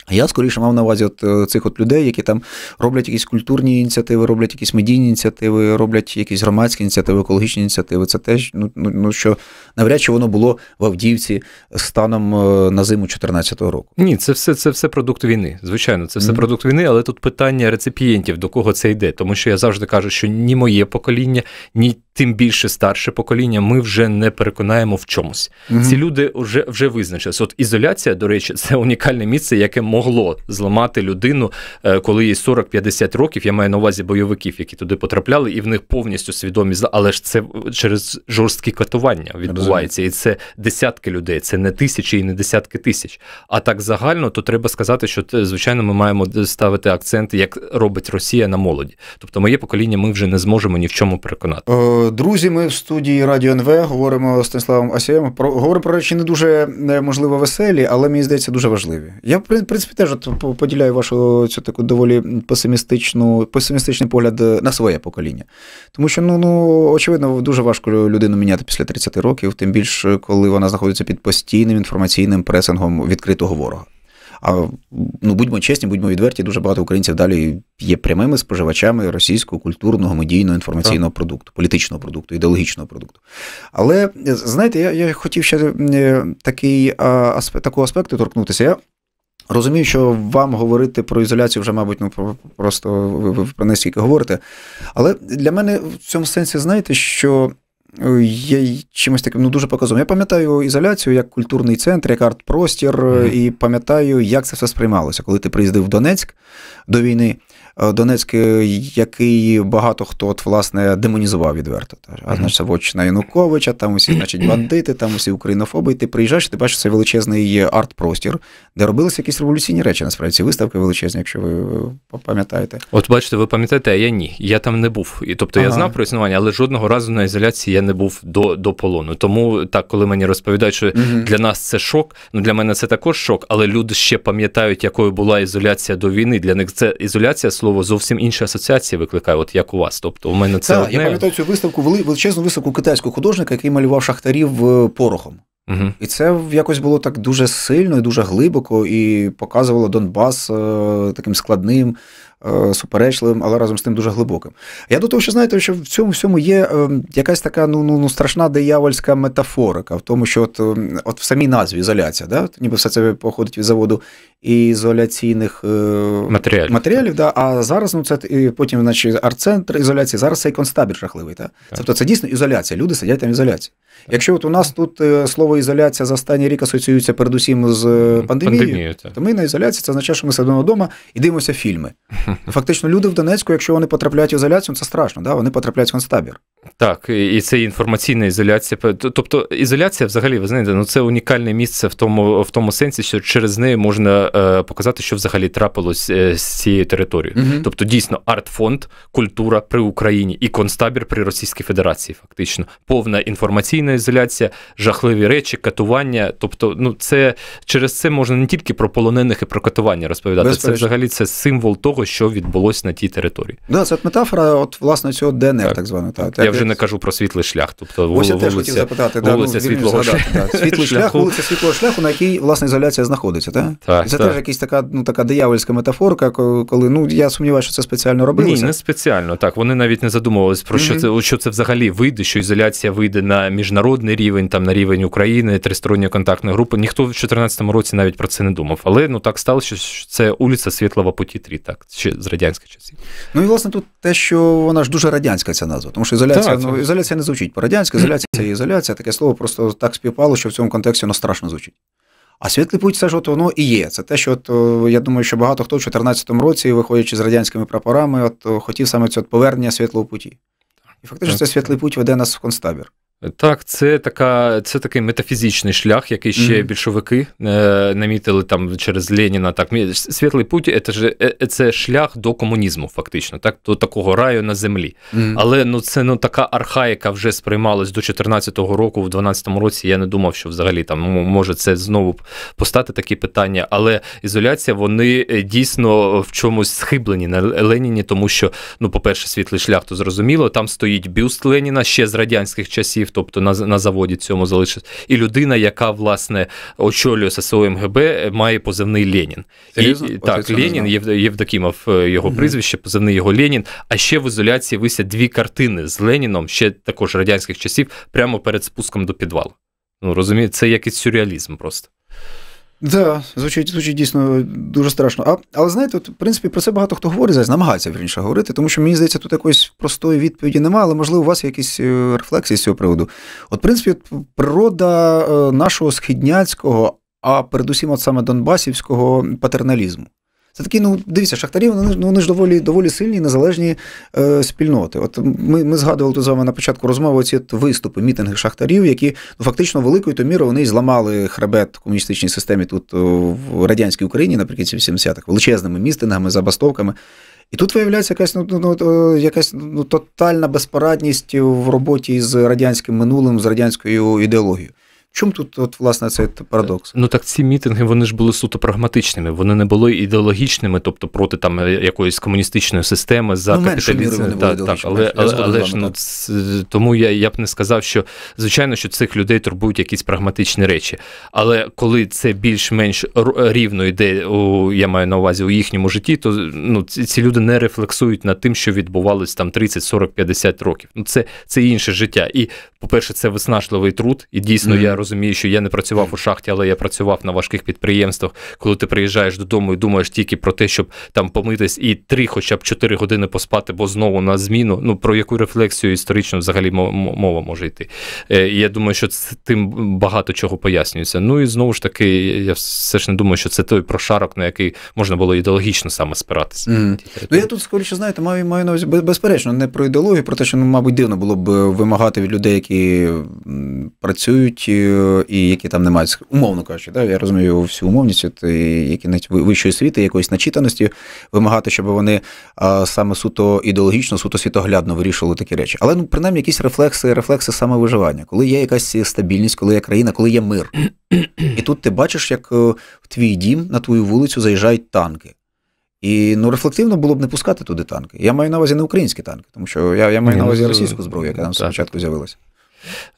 а я скоріше мав на увазі от е, цих от людей, які там роблять якісь культурні ініціативи, роблять якісь медійні ініціативи, роблять якісь громадські ініціативи, екологічні ініціативи. Це теж ну, ну, ну що навряд чи воно було в Авдіївці станом е, на зиму 2014 року. Ні, це все це все продукт війни. Звичайно, це все mm-hmm. продукт війни, але тут питання реципієнтів, до кого це йде, тому що я завжди кажу, що ні моє покоління, ні тим більше старше покоління, ми вже не переконаємо в чомусь. Угу. Ці люди вже вже визначилися. От ізоляція, до речі, це унікальне місце, яке могло зламати людину, е, коли їй 40-50 років. Я маю на увазі бойовиків, які туди потрапляли, і в них повністю свідомість. Але ж це через жорсткі катування відбувається, і це десятки людей, це не тисячі і не десятки тисяч. А так загально, то треба сказати, що е, звичайно ми маємо ставити акцент, як робить Росія на молоді. Тобто, моє покоління, ми вже не зможемо ні в чому переконати. Е, Друзі, ми в студії Радіо НВ говоримо з Станіславом Асієм. Про говоримо про речі не дуже е, можливо веселі, але мені здається, дуже важливі. Я в принципі теж поділяю вашу цю таку доволі песимістичну, песимістичний погляд е, на своє покоління. Тому що, ну ну очевидно, дуже важко людину міняти після 30 років, тим більше коли вона знаходиться під постійним інформаційним пресингом відкритого ворога. А ну будьмо чесні, будьмо відверті, дуже багато українців далі є прямими споживачами російського культурного, медійного, інформаційного так. продукту, політичного продукту, ідеологічного продукту. Але е, знаєте, я я хотів ще е, такий аспект, такого аспекту торкнутися. Я Розумію, що вам говорити про ізоляцію вже, мабуть, ну просто ви, ви про не стільки говорите. Але для мене в цьому сенсі знаєте, що є чимось таким ну, дуже показом. Я пам'ятаю ізоляцію як культурний центр, як арт-простір, mm-hmm. і пам'ятаю, як це все сприймалося, коли ти приїздив в Донецьк до війни. Е, Донецьк, який багато хто от, власне демонізував відверто. Та, а значить, Вотчина Януковича, там усі, значить, бандити, там усі українофоби. І ти приїжджаєш, ти бачиш цей величезний арт-простір, де робилися якісь революційні речі. Насправді ці виставки величезні, якщо ви пам'ятаєте. От бачите, ви пам'ятаєте, а я ні. Я там не був. І тобто ага. я знав про існування, але жодного разу на ізоляції я не був до до полону. Тому так, коли мені розповідають, що угу. для нас це шок, ну для мене це також шок, але люди ще пам'ятають, якою була ізоляція до війни. Для них це ізоляція слово зовсім інші асоціації викликає, от як у вас. Тобто, у мене це. Так, одне... Я пам'ятаю цю виставку, величезну виставку китайського художника, який малював шахтарів е, порохом. Угу. І це якось було так дуже сильно і дуже глибоко, і показувало Донбас е, таким складним, е, суперечливим, але разом з тим дуже глибоким. Я до того, що знаєте, що в цьому всьому є якась така ну, ну ну, страшна диявольська метафорика в тому, що от от в самій назві ізоляція, да? ніби все це походить від заводу і ізоляційних е, матеріалів. матеріалів да, А зараз ну це і потім, наче арт-центр ізоляції, зараз цей концтабір жахливий. Та? Так. Тобто це дійсно ізоляція. Люди сидять там в ізоляції. Так. Якщо от у нас тут е, слово ізоляція за останній рік асоціюється передусім з е, пандемією, Пандемію, то ми на ізоляції, це означає, що ми сидимо вдома і дивимося фільми. Фактично, люди в Донецьку, якщо вони потрапляють в ізоляцію, ну, це страшно, да? вони потрапляють в концтабір. Так, і це інформаційна ізоляція. Тобто ізоляція, взагалі, ви знаєте, ну це унікальне місце в тому в тому сенсі, що через неї можна Е, показати, що взагалі трапилось е, з цією територією. Угу. Тобто, дійсно, артфонд, культура при Україні і концтабір при Російській Федерації, фактично, повна інформаційна ізоляція, жахливі речі, катування. Тобто, ну це через це можна не тільки про полонених і про катування розповідати. Безпечно. Це взагалі це символ того, що відбулося на тій території. Да, це от метафора, от власне цього ДНР, так, так звано. Так. Я вже не кажу про світлий шлях. Тобто Ось я теж хотів запитати, вулиця, да, ну, світлого згадати, шляху. Світлий шлях, вулиця світлого шляху, на якій власне ізоляція знаходиться, так? так це так. теж якась така ну, така диявольська метафорка, коли ну я сумніваюся, що це спеціально робилося. Ні, не спеціально. Так, вони навіть не задумувалися, про що mm-hmm. це що це взагалі вийде, що ізоляція вийде на міжнародний рівень, там на рівень України, тристоронньої контактної групи. Ніхто в 2014 році навіть про це не думав. Але ну так сталося, що це улиця Світлова Поті 3, так, ще з радянських часів. Ну і власне тут те, що вона ж дуже радянська ця назва, тому що ізоляція, так, ну, ізоляція не звучить по радянська, ізоляція це ізоляція. Таке слово просто так співпало, що в цьому контексті воно страшно звучить. А світлий путь це ж от воно і є. Це те, що от, я думаю, що багато хто в 2014 році, виходячи з радянськими прапорами, от хотів саме цього повернення світлого путі. І фактично, це світлий путь веде нас в концтабір. Так, це така, це такий метафізичний шлях, який ще mm-hmm. більшовики е, намітили там через Леніна. Так, Світлий путь це ж е, е, це шлях до комунізму, фактично, так, до такого раю на землі. Mm-hmm. Але ну це ну така архаїка вже сприймалась до 14-го року, в 12-му році. Я не думав, що взагалі там ну, може це знову постати такі питання. Але ізоляція вони е, дійсно в чомусь схиблені на Леніні, тому що, ну, по-перше, світлий шлях, то зрозуміло, там стоїть бюст Леніна ще з радянських часів інженерів, тобто на на заводі цьому залишився. і людина, яка власне очолює ССОМГБ, має позивний Ленін. І, Так, Ленін, Єв, Євдокімов е, його прізвище, позивний його Ленін. А ще в ізоляції висять дві картини з Леніном, ще також радянських часів, прямо перед спуском до підвалу. Ну розумієте, це якийсь сюрреалізм просто. Да, звучить звучить дійсно дуже страшно. А але знаєте, от, в принципі, про це багато хто говорить зараз, намагається вірніше говорити, тому що мені здається, тут якоїсь простої відповіді немає, але можливо у вас є якісь е, рефлексії з цього приводу. От, в принципі, от, природа е, нашого східняцького, а передусім от саме Донбасівського патерналізму. Це такі, ну дивіться, шахтарі, вони, ну вони ж доволі доволі сильні, незалежні е, спільноти. От ми ми згадували тут з вами на початку розмови ці виступи, мітинги шахтарів, які ну, фактично великою то мірою вони зламали хребет комуністичній системі тут е, в радянській Україні наприкінці 80-х, величезними містингами, забастовками. І тут виявляється якась ну, ну, е, якась ну, тотальна безпорадність в роботі з радянським минулим, з радянською ідеологією. Чому тут, от, власне, цей парадокс? Ну так ці мітинги вони ж були суто прагматичними, вони не були ідеологічними, тобто проти там е, якоїсь комуністичної системи за ну, капіталізм. Так, так, але але, але ж ну, тому я я б не сказав, що звичайно, що цих людей турбують якісь прагматичні речі. Але коли це більш-менш рівно йде, у, я маю на увазі у їхньому житті, то ну ці, ці люди не рефлексують над тим, що відбувалось там 30, 40, 50 років. Ну це це інше життя. І, по-перше, це виснажливий труд, і дійсно mm. я розумію розумію, що я не працював у шахті, але я працював на важких підприємствах, коли ти приїжджаєш додому і думаєш тільки про те, щоб там помитись і три, хоча б чотири години поспати, бо знову на зміну. Ну про яку рефлексію історичну взагалі мова може йти. Е, я думаю, що тим багато чого пояснюється. Ну і знову ж таки, я все ж не думаю, що це той прошарок, на який можна було ідеологічно саме спиратися. Mm. Ну я тут скоріше знаєте, маю маю на увазі безперечно, не про ідеологію, про те, що ну, мабуть, дивно було б е, вимагати від людей, які працюють освітою, е, і які там не мають умовно кажучи, да, я розумію всю умовність, які навіть вищої освіти, якоїсь начитаності вимагати, щоб вони саме суто ідеологічно, суто світоглядно вирішували такі речі. Але ну принаймні якісь рефлекси, рефлекси саме коли є якась стабільність, коли є країна, коли є мир. І тут ти бачиш, як е, в твій дім на твою вулицю заїжджають танки. І ну рефлективно було б не пускати туди танки. Я маю на увазі не українські танки, тому що я я маю на ну, увазі російську зброю, яка ну, там спочатку з'явилася.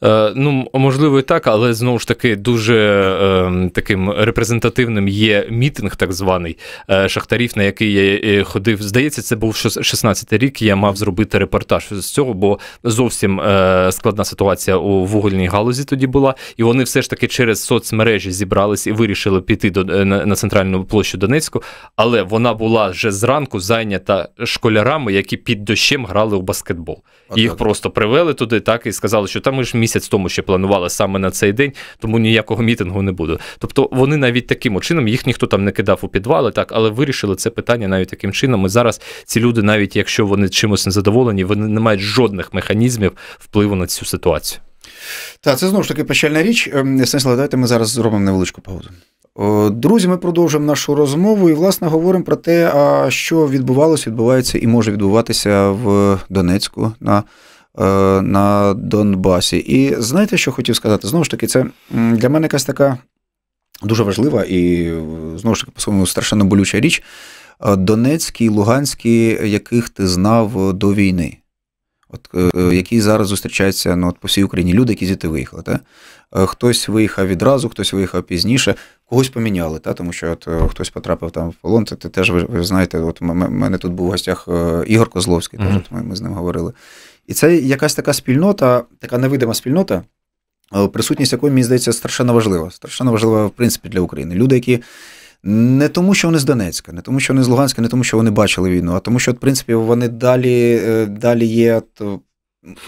Е, ну, можливо, і так, але знову ж таки дуже е, таким репрезентативним є мітинг, так званий е, Шахтарів, на який я е, ходив. Здається, це був 16-й рік. Я мав зробити репортаж з цього, бо зовсім е, складна ситуація у вугільній галузі тоді була. І вони все ж таки через соцмережі зібрались і вирішили піти до е, на, на центральну площу Донецьку. Але вона була вже зранку зайнята школярами, які під дощем грали у баскетбол. Їх просто привели туди, так і сказали, що та ми ж місяць тому ще планували саме на цей день, тому ніякого мітингу не буде. Тобто вони навіть таким чином їх ніхто там не кидав у підвали, так але вирішили це питання навіть таким чином. І зараз ці люди, навіть якщо вони чимось не задоволені, вони не мають жодних механізмів впливу на цю ситуацію. Та це знову ж таки печальна річ. Ем, Станіслав, давайте ми зараз зробимо невеличку паузу. Друзі, ми продовжимо нашу розмову і, власне, говоримо про те, що відбувалося, відбувається і може відбуватися в Донецьку на Е, на Донбасі. І знаєте, що хотів сказати? Знову ж таки, це для мене якась така дуже важлива і знову ж таки, по своєму страшенно болюча річ. Е, Донецькі, Луганські, яких ти знав до війни. От е, які зараз зустрічаються ну, от по всій Україні, люди, які звідти виїхали. Та? Хтось виїхав відразу, хтось виїхав пізніше, когось поміняли, та? тому що от, хтось потрапив там в полон. Це теж ви, ви знаєте, от мене тут був в гостях Ігор Козловський, mm-hmm. теж, от ми, ми з ним говорили. І це якась така спільнота, така невидима спільнота, е, присутність якої, мені здається, страшенно важлива. Страшенно важлива, в принципі, для України. Люди, які не тому, що вони з Донецька, не тому, що вони з Луганська, не тому, що вони бачили війну, а тому, що, в принципі, вони далі е, далі є.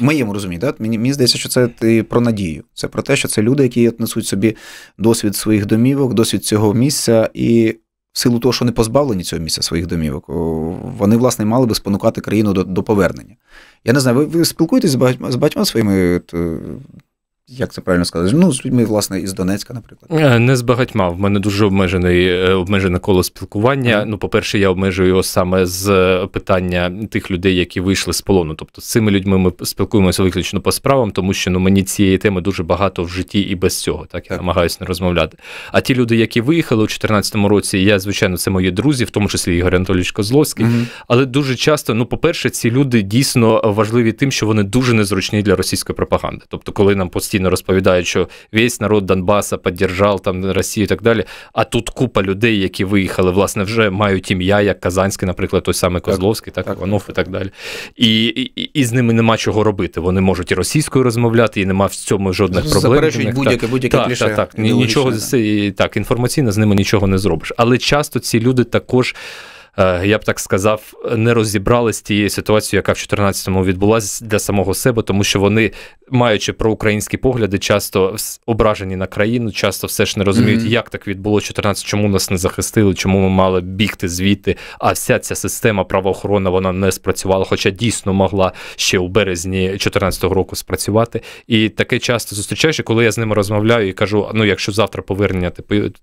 В моєму розумінні, да? мені мені здається, що це про надію. Це про те, що це люди, які несуть собі досвід своїх домівок, досвід цього місця, і в силу того, що не позбавлені цього місця своїх домівок, вони, власне, мали би спонукати країну до до повернення. Я не знаю, ви, ви спілкуєтесь з багатьма, з багатьма своїми е, як це правильно сказати? Ну, з людьми, власне, із Донецька, наприклад. Е, не з багатьма. В мене дуже обмежений е, обмежене коло спілкування. Mm. Ну, по-перше, я обмежую його саме з е, питання тих людей, які вийшли з полону. Тобто з цими людьми ми спілкуємося виключно по справам, тому що ну мені цієї теми дуже багато в житті і без цього. Так я намагаюся не розмовляти. А ті люди, які виїхали у 2014 році, я звичайно, це мої друзі, в тому числі Ігор Анатолійович Козловський. Mm. Але дуже часто, ну, по-перше, ці люди дійсно важливі тим, що вони дуже незручні для російської пропаганди. Тобто, коли нам постійно постійно розповідають, що весь народ Донбаса підтримав там Росію і так далі. А тут купа людей, які виїхали, власне, вже мають ім'я, як Казанський, наприклад, той самий Козловський, так, так Іванов і так далі. І, і і, з ними нема чого робити. Вони можуть і російською розмовляти, і нема в цьому жодних проблем. будь-яке будь-яке так, кліше. Так, так, нічого, так. Інформаційно з ними нічого не зробиш. Але часто ці люди також. Е, я б так сказав, не розібрали з тією ситуацією, яка в 14-му відбулася для самого себе, тому що вони, маючи проукраїнські погляди, часто ображені на країну, часто все ж не розуміють, mm-hmm. як так відбуло 14, чому нас не захистили, чому ми мали бігти звідти. А вся ця система правоохоронна вона не спрацювала, хоча дійсно могла ще у березні 2014 року спрацювати. І таке часто зустрічаєш, коли я з ними розмовляю і кажу: ну, якщо завтра повернення,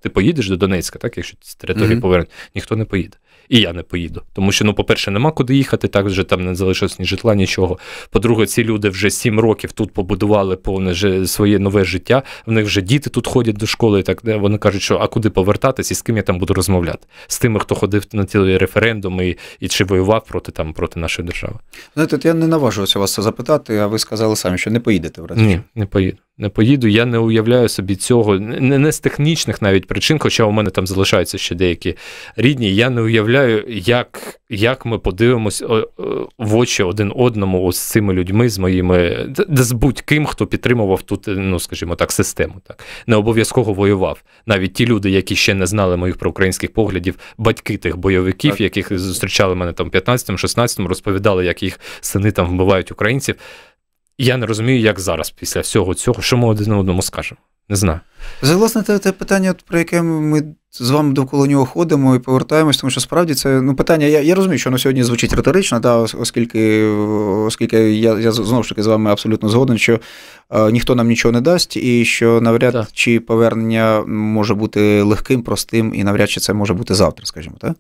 ти поїдеш до Донецька, так якщо з території mm-hmm. повернення, ніхто не поїде і я не поїду. Тому що, ну, по-перше, нема куди їхати, так вже там не залишилось ні житла, нічого. По-друге, ці люди вже сім років тут побудували повне своє нове життя. В них вже діти тут ходять до школи. і Так де вони кажуть, що а куди повертатись і з ким я там буду розмовляти? З тими, хто ходив на ці референдуми і, і чи воював проти там проти нашої держави. Знаєте, я не наважувався вас це запитати, а ви сказали самі, що не поїдете в разі. Ні, не поїду не поїду, я не уявляю собі цього. Не, не з технічних навіть причин, хоча у мене там залишаються ще деякі рідні. Я не уявляю, як як ми подивимось в очі один одному з цими людьми, з моїми, з будь-ким, хто підтримував тут, е, ну скажімо так, систему. Так Не обов'язково воював. Навіть ті люди, які ще не знали моїх проукраїнських поглядів, батьки тих бойовиків, так. яких зустрічали мене там 15-16, розповідали, як їх сини там вбивають українців я не розумію, як зараз, після всього цього, що ми один одному скажемо. Не знаю. Це, власне, те, те питання, про яке ми з вами довкола нього ходимо і повертаємось, тому що справді це ну, питання. Я я розумію, що воно сьогодні звучить риторично, да, оскільки оскільки я я знову ж таки з вами абсолютно згоден, що е, ніхто нам нічого не дасть, і що навряд так. чи повернення може бути легким, простим, і навряд чи це може бути завтра, скажімо так.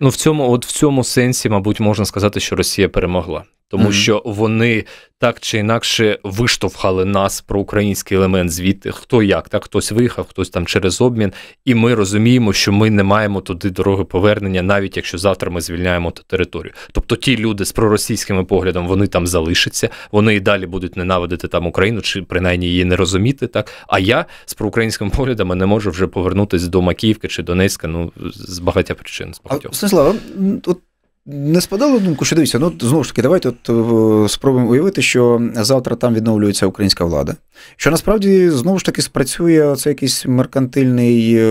Ну, в цьому, от в цьому сенсі, мабуть, можна сказати, що Росія перемогла тому mm-hmm. що вони так чи інакше виштовхали нас про український елемент звідти, хто як, так хтось виїхав, хтось там через обмін, і ми розуміємо, що ми не маємо туди дороги повернення, навіть якщо завтра ми звільняємо ту територію. Тобто ті люди з проросійськими поглядом вони там залишаться, вони і далі будуть ненавидити там Україну, чи принаймні її не розуміти. Так а я з проукраїнськими поглядами не можу вже повернутися до Макіївки чи Донецька. Ну з багатьох причин з багатьох. А, Станіслава, от не спадало думку, що дивіться, ну знову ж таки, давайте от е, спробуємо уявити, що завтра там відновлюється українська влада. Що насправді знову ж таки спрацює це якийсь меркантильний е,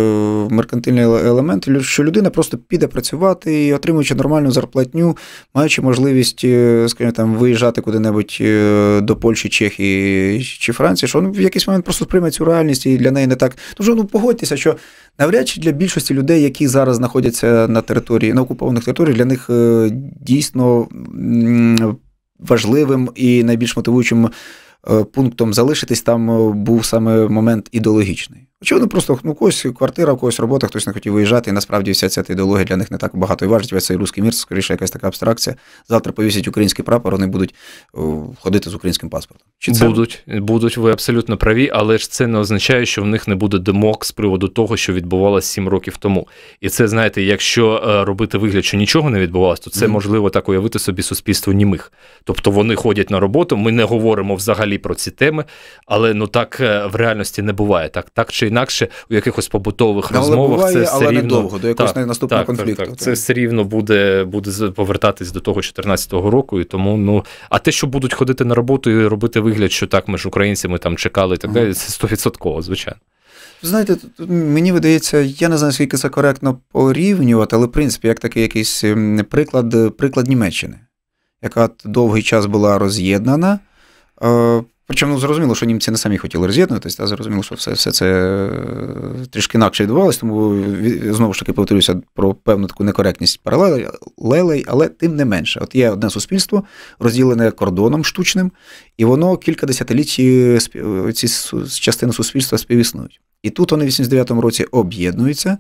меркантильний елемент, що людина просто піде працювати і отримуючи нормальну зарплатню, маючи можливість, е, скажімо, там виїжджати куди-небудь до Польщі, Чехії чи Франції, що він ну, в якийсь момент просто сприйме цю реальність і для неї не так. Тому ну погодьтеся, що навряд чи для більшості людей, які зараз знаходяться на території на окупованих територіях, для них дійсно важливим і найбільш мотивуючим е, пунктом залишитись там був саме момент ідеологічний. Очевидно, просто ну, когось квартира, в когось робота, хтось не хотів виїжджати, і насправді вся ця ідеологія для них не так багато і важить. Весь цей русський мір, скоріше, якась така абстракція. Завтра повісять український прапор, вони будуть ходити з українським паспортом. Чи це будуть будуть ви абсолютно праві, але ж це не означає, що в них не буде димок з приводу того, що відбувалося сім років тому. І це знаєте, якщо е, робити вигляд, що нічого не відбувалося, то це mm. можливо так уявити собі суспільство німих. Тобто вони ходять на роботу. Ми не говоримо взагалі про ці теми, але ну так е, в реальності не буває. Так, так чи інакше у якихось побутових але розмовах буває, це все але рівно... недовго, до якогось так, наступного так, конфлікту. Так, це все рівно буде буде повертатись до того 2014 року. і тому, ну А те, що будуть ходити на роботу і робити вигляд, що так ми ж українцями там чекали і так далі, це стовідсотково, звичайно. Знаєте, мені видається, я не знаю, скільки це коректно порівнювати, але в принципі, як такий якийсь ем, приклад, е, приклад Німеччини, яка довгий час була роз'єднана. Е, Причому ну, зрозуміло, що німці не самі хотіли роз'єднуватися, та зрозуміло, що все все це е, трішки інакше відбувалося, тому е, знову ж таки повторюся про певну таку некоректність паралелей, але тим не менше. От є одне суспільство, розділене кордоном штучним, і воно кілька десятиліть е, ці частини суспільства співіснують. І тут вони в 89-му році об'єднуються.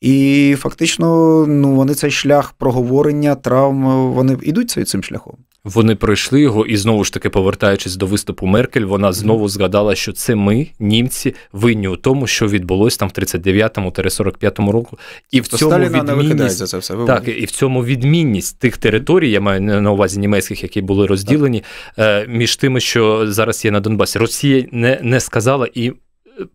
І фактично, ну вони цей шлях проговорення, травм, вони йдуть цим шляхом. Вони пройшли його, і знову ж таки, повертаючись до виступу Меркель, вона знову згадала, що це ми, німці, винні у тому, що відбулось там в 39-45 року, і в То цьому Сталіна відмінність за все так, і в цьому відмінність тих територій, я маю на увазі німецьких, які були розділені так. Е, між тими, що зараз є на Донбасі. Росія не, не сказала і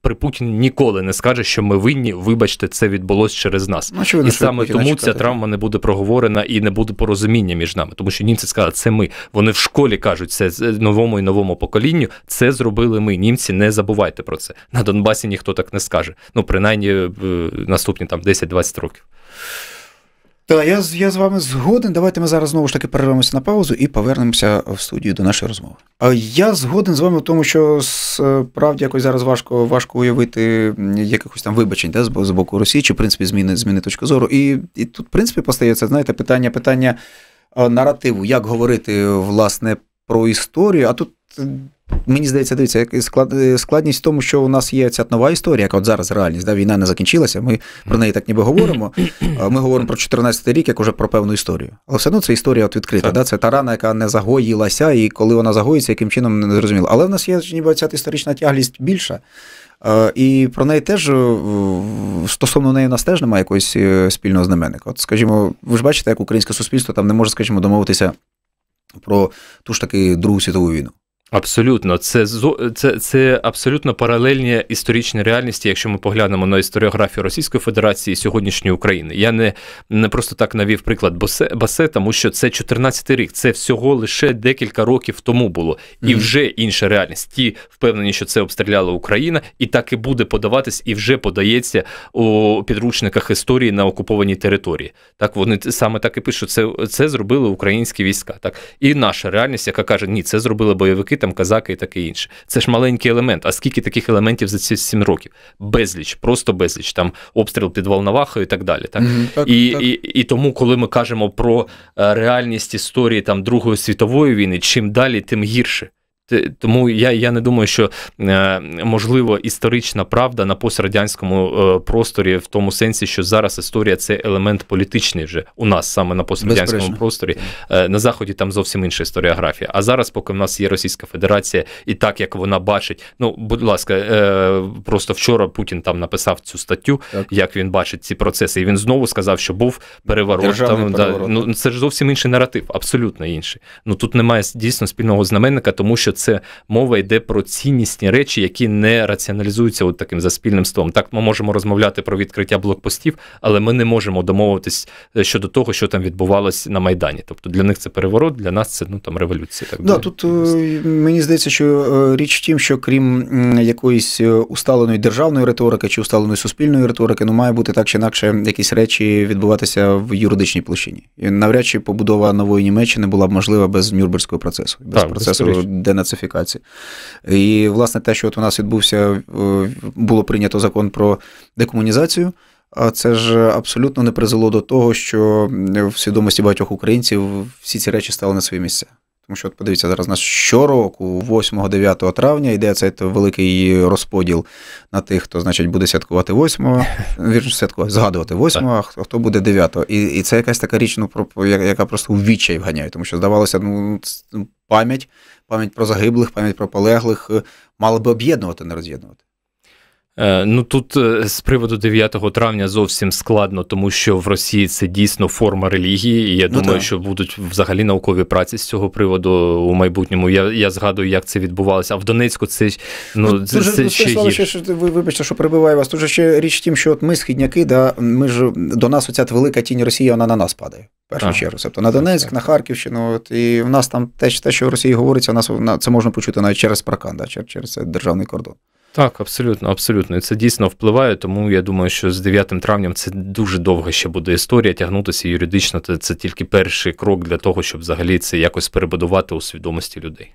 при Путіні ніколи не скаже, що ми винні, вибачте, це відбулось через нас. Ну, і саме тому чекати? ця травма не буде проговорена і не буде порозуміння між нами, тому що німці сказали, це ми. Вони в школі кажуть це новому і новому поколінню. Це зробили ми. Німці не забувайте про це. На Донбасі ніхто так не скаже. Ну принаймні наступні там 10-20 років. Так, я я з вами згоден. Давайте ми зараз знову ж таки перервемося на паузу і повернемося в студію до нашої розмови. Я згоден з вами в тому, що справді е, якось зараз важко важко уявити якихось там вибачень да, з боку Росії, чи в принципі зміни зміни точки зору. І і тут, в принципі, постається, знаєте, питання питання наративу, як говорити власне про історію. А тут Мені здається, дивіться, е, складність в тому, що у нас є ця нова історія, яка от зараз реальність. Да? Війна не закінчилася. Ми про неї так ніби говоримо. Ми говоримо про 14-й рік, як уже про певну історію. Але все одно це історія от відкрита. Да? Це та рана, яка не загоїлася, і коли вона загоїться, яким чином не зрозуміло. Але в нас є ніби ця історична тяглість більша. І про неї теж стосовно неї в нас теж немає якогось е, спільного знаменника. От, скажімо, ви ж бачите, як українське суспільство там не може, скажімо, домовитися про ту ж таки Другу світову війну. Абсолютно, це це, це абсолютно паралельні історичні реальності, якщо ми поглянемо на історіографію Російської Федерації і сьогоднішньої України. Я не не просто так навів приклад Басе, Басе тому що це 14 рік, це всього лише декілька років тому було, і вже інша реальність. Ті впевнені, що це обстріляла Україна, і так і буде подаватись, і вже подається у підручниках історії на окупованій території. Так вони саме так і пишуть, це це зробили українські війська. Так і наша реальність, яка каже, ні, це зробили бойовики там казаки і таке інше. Це ж маленький елемент. А скільки таких елементів за ці 7 років? Безліч, просто безліч. Там обстріл під Волновахою і так далі. Так? Mm-hmm, так, і, так. І, і тому, коли ми кажемо про е, реальність історії там Другої світової війни, чим далі, тим гірше. Тому я я не думаю, що е, можливо історична правда на пострадянському е, просторі, в тому сенсі, що зараз історія це елемент політичний вже у нас саме на пострадянському Безперечно. просторі. Е, на заході там зовсім інша історіографія. А зараз, поки в нас є Російська Федерація, і так як вона бачить, ну будь ласка, просто вчора Путін там написав цю статтю, так. як він бачить ці процеси, і він знову сказав, що був переворот. там переворот. Да, ну це ж зовсім інший наратив, абсолютно інший. Ну тут немає дійсно спільного знаменника, тому що це мова йде про ціннісні речі, які не раціоналізуються от таким за спільним столом. Так, ми можемо розмовляти про відкриття блокпостів, але ми не можемо домовитись е, щодо того, що там відбувалося на майдані. Тобто для них це переворот, для нас це ну там революція. Так да, тут е, мені здається, що е, річ в тім, що крім якоїсь усталеної державної риторики чи усталеної суспільної риторики, ну має бути так чи інакше якісь речі відбуватися в юридичній площині. І навряд чи побудова нової Німеччини була б можлива без Нюрнберзького процесу, без так, процесу, де на денацифікації. І, власне, те, що от у нас відбувся, е, було прийнято закон про декомунізацію. А це ж абсолютно не призвело до того, що в свідомості багатьох українців всі ці речі стали на свої місця. Тому що, от подивіться, зараз у нас щороку, 8-9 травня, йде цей великий розподіл на тих, хто, значить, буде святкувати 8-го, святкувати, згадувати 8 а хто буде 9-го. І і це якась така річ, ну, яка просто в вічай вганяє, тому що здавалося, ну, пам'ять, пам'ять про загиблих, пам'ять про полеглих е, мала би об'єднувати, не роз'єднувати. Е, ну тут е, з приводу 9 травня зовсім складно, тому що в Росії це дійсно форма релігії. і Я ну думаю, ну, що будуть взагалі наукові праці з цього приводу у майбутньому. Я я згадую, як це відбувалося. А в Донецьку це ну, ну це, дуже, це ну, ще слава, ви вибачте, що перебиваю вас. Тут же ще річ в тім, що от ми східняки, да ми ж до нас оця велика тінь Росії, вона на нас падає. В першу а, чергу, тобто на Донецьк, так. на Харківщину, от, і в нас там те, те, що в Росії говориться, у нас це можна почути навіть через Пракан, да, через, через державний кордон. Так, абсолютно, абсолютно. І це дійсно впливає, тому я думаю, що з 9 травням це дуже довго ще буде історія. Тягнутися юридично, це, це тільки перший крок для того, щоб взагалі це якось перебудувати у свідомості людей.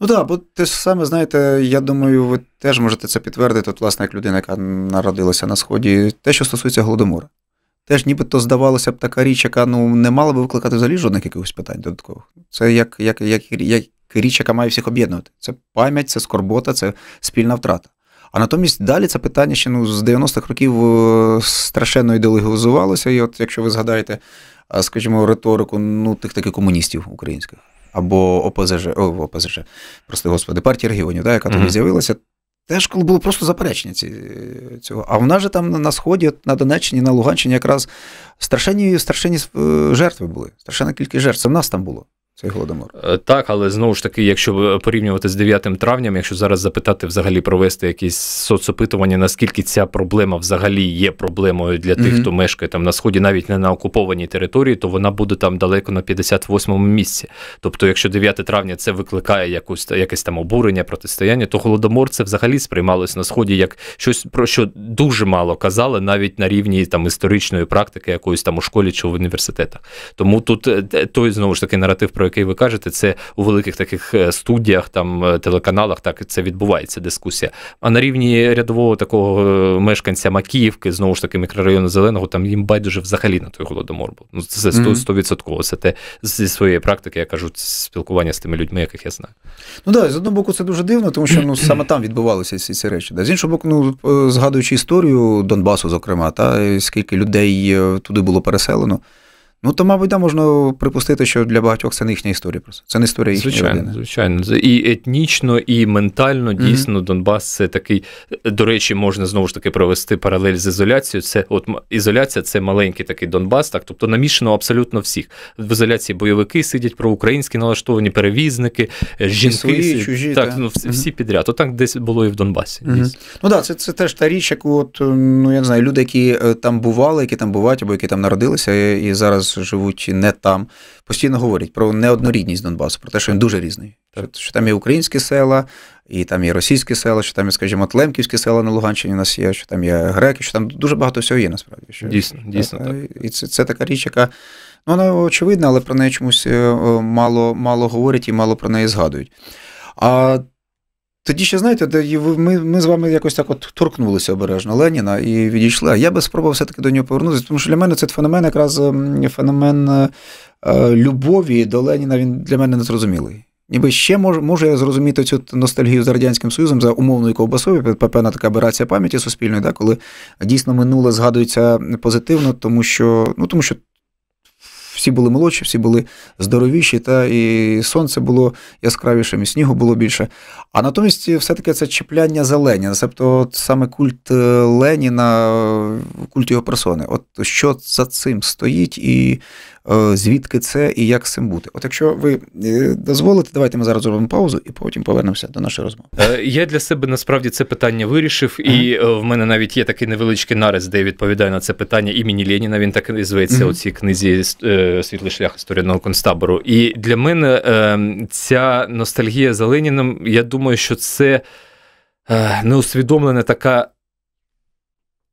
Ну так, бо те ж саме, знаєте, я думаю, ви теж можете це підтвердити, от, власне, як людина, яка народилася на Сході, те, що стосується Голодомора. Теж нібито здавалося б така річ, яка ну не мала би викликати взагалі жодних якихось питань додаткових. Це як як, як, як річ, яка має всіх об'єднувати. Це пам'ять, це скорбота, це спільна втрата. А натомість далі це питання ще ну, з 90-х років е, страшенно ідеологізувалося. І от якщо ви згадаєте, е, скажімо, риторику ну, тих таких комуністів українських або ОПЗЖ, о, ОПЗЖ, прости господи, партії регіонів, да, яка mm -hmm. з'явилася, теж коли було просто заперечення ці, е, цього. А в нас же там на Сході, на Донеччині, на Луганщині якраз страшенні страшенні жертви були, страшенна кількість жертв. Це в нас там було. Цей голодомор е, так, але знову ж таки, якщо е, порівнювати з 9 травням, якщо зараз запитати взагалі провести якісь соцопитування, наскільки ця проблема взагалі є проблемою для тих, mm -hmm. хто мешкає там на сході, навіть не на окупованій території, то вона буде там далеко на 58-му місці. Тобто, якщо 9 травня це викликає якусь якесь там обурення, протистояння, то голодомор це взагалі сприймалось на сході як щось про що дуже мало казали, навіть на рівні там історичної практики, якоїсь там у школі чи в університетах. Тому тут е, той знову ж таки наратив про який ви кажете, це у великих таких е, студіях, там е, телеканалах, так це відбувається дискусія. А на рівні рядового такого е, мешканця Макіївки, знову ж таки, мікрорайону Зеленого, там їм байдуже взагалі на той голодомор. Ну це 100%. Це те зі своєї практики, я кажу, спілкування з тими людьми, яких я знаю. Ну так, з одного боку, це дуже дивно, тому що ну саме там відбувалися всі ці речі. Да. З іншого боку, ну згадуючи історію Донбасу, зокрема, та скільки людей туди було переселено. Ну, то, мабуть, да, можна припустити, що для багатьох це не їхня історія. просто. Це не історія їхньої Звичайно, родини. звичайно. І етнічно, і ментально дійсно mm-hmm. Донбас це такий. До речі, можна знову ж таки провести паралель з ізоляцією. Це от ізоляція це маленький такий Донбас, так тобто намішано абсолютно всіх. В ізоляції бойовики сидять проукраїнські налаштовані перевізники, е, жінки свої, чужі, так, та. ну, всі mm-hmm. підряд. Отак десь було і в Донбасі. Mm-hmm. Дійсно. Ну так, да, це це теж та річ, яку от ну я не знаю, люди, які е, там бували, які там бувають або які там народилися, і зараз живуть не там, постійно говорять про неоднорідність Донбасу, про те, що він дуже різний. Що, що там є українські села, і там є російські села, що там є, скажімо, Тлемківські села на Луганщині у нас є, що там є греки, що там дуже багато всього є, насправді. Що, Дійсно, так, дійсно. Е, так. І це це така річ, яка ну, вона очевидна, але про неї чомусь е, мало, мало говорять і мало про неї згадують. А тоді ще знаєте, ми ми з вами якось так от торкнулися обережно Леніна і відійшли. я би спробував все-таки до нього повернутися, тому що для мене це феномен, якраз ем, феномен е, любові до Леніна, він для мене незрозумілий. Ніби ще можу, можу я зрозуміти цю ностальгію за радянським союзом за умовною ковбасою, певна така аберація пам'яті суспільної, да, коли дійсно минуле згадується позитивно, тому що ну тому що всі були молодші, всі були здоровіші, та і сонце було яскравішим, і снігу було більше. А натомість, все-таки це чіпляння за Леніна, тобто саме культ е, Леніна, е, культ його персони. От що за цим стоїть, і Е, звідки це і як з цим бути. От якщо ви е, дозволите, давайте ми зараз зробимо паузу і потім повернемося до нашої розмови. Е, я для себе насправді це питання вирішив, ага. і в мене навіть є такий невеличкий нарис, де я відповідаю на це питання імені Леніна. Він так і зветься ага. у цій книзі Світлий шлях історіного концтабору. І для мене ця ностальгія за Леніним, я думаю, що це неусвідомлена така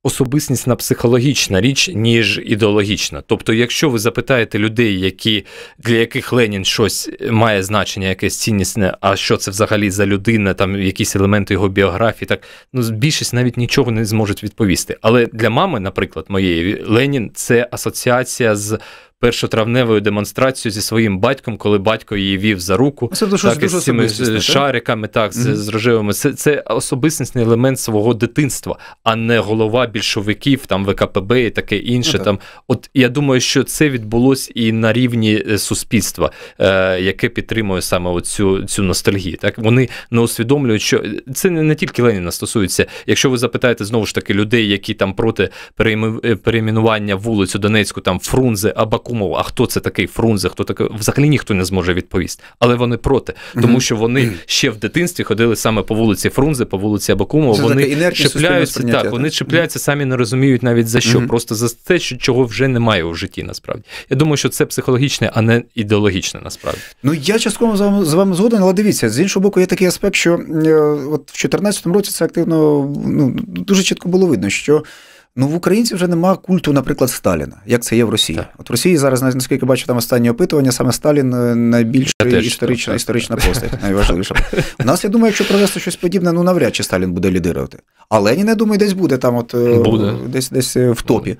особистісна психологічна річ, ніж ідеологічна. Тобто, якщо ви запитаєте людей, які для яких Ленін щось має значення, якесь ціннісне, а що це взагалі за людина, там якісь елементи його біографії, так ну більшість навіть нічого не зможуть відповісти. Але для мами, наприклад, моєї Ленін це асоціація з першотравневою демонстрацією зі своїм батьком, коли батько її вів за руку, це дуже, так, дуже з цими шариками, так, mm -hmm. з, рожевими. Це це особистісний елемент свого дитинства, а не голова більшовиків, там ВКПБ і таке інше. Okay. Ну, там, от я думаю, що це відбулось і на рівні е, суспільства, е, яке підтримує саме оцю, цю ностальгію. Так вони не ну, усвідомлюють, що е, це не, не тільки Леніна стосується. Якщо ви запитаєте знову ж таки людей, які там проти е, перейменування вулиць у Донецьку, там Фрунзе Абаку умов, а хто це такий Фрунзе, хто такий, взагалі ніхто не зможе відповісти. Але вони проти, тому що вони ще в дитинстві ходили саме по вулиці Фрунзе, по вулиці Абакумова. вони чіпляються, так, вони чіпляються, самі не розуміють навіть за що, просто за те, що чого вже немає в житті. Насправді, я думаю, що це психологічне, а не ідеологічне. Насправді, ну я частково з вами з вами згоден, але дивіться, з іншого боку, є такий аспект, що е, от в 2014 році це активно ну дуже чітко було видно, що. Ну, в українців вже немає культу, наприклад, Сталіна, як це є в Росії. Так. От в Росії зараз, наскільки бачу, там останні опитування, саме Сталін е, найбільш історична історична постать, найважливіша. У нас, я думаю, якщо провести щось подібне, ну навряд чи Сталін буде лідирувати. Але я думаю, десь буде там, от е, буде. десь десь е, в топі.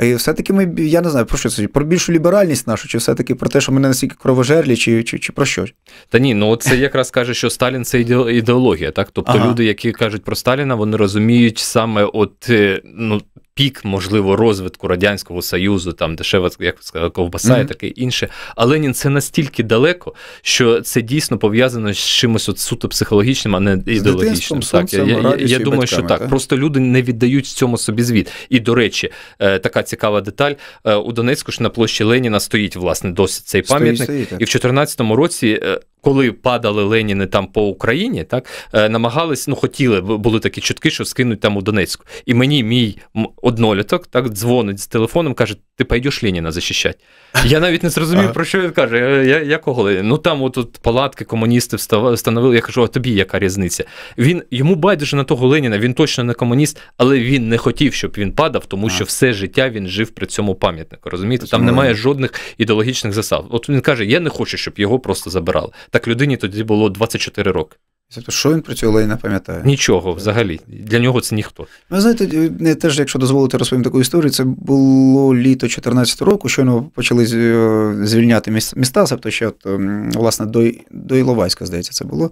І все-таки ми, я не знаю, про що це? Про більшу ліберальність нашу, чи все-таки про те, що ми не настільки кровожерлі, чи, чи чи, про що? Та ні, ну це якраз каже, що Сталін це ідеологія, так? Тобто ага. люди, які кажуть про Сталіна, вони розуміють саме от е, ну, пік, можливо, розвитку Радянського Союзу, там дешева, як сказали, ковбаса mm-hmm. і таке інше. А Ленін це настільки далеко, що це дійсно пов'язано з чимось от суто психологічним, а не ідеологічним. так, Я я, я думаю, що так. Та? Просто люди не віддають цьому собі звіт. І, до речі, е, така цікава деталь. Е, у Донецьку ж на площі Леніна стоїть, власне, досі цей пам'ятник. Стоїть, стоїть, і в 2014 році. Е, коли падали Леніни там по Україні, так намагались, ну хотіли, були такі чутки, що скинуть там у Донецьку. І мені мій одноліток, так дзвонить з телефоном, каже: Ти пойдеш Леніна захищати. Я навіть не зрозумів, ага. про що він каже. Е, я, кого? я Ну там от, от палатки комуністи встановили. Я кажу, а тобі яка різниця? Він йому байдуже на того Леніна, він точно не комуніст, але він не хотів, щоб він падав, тому ага. що все життя він жив при цьому пам'ятнику. Розумієте, там немає жодних ідеологічних засад. От він каже: Я не хочу, щоб його просто забирали. Так людині тоді було 24 роки. Тобто, що він про цю Олейна пам'ятає? Нічого взагалі. Для нього це ніхто. Ну знаєте, я теж, якщо дозволити розповім таку історію. Це було літо 14 року, щойно почали е, звільняти міста, тобто ще, от, ем, власне, до до Іловайська, здається, це було.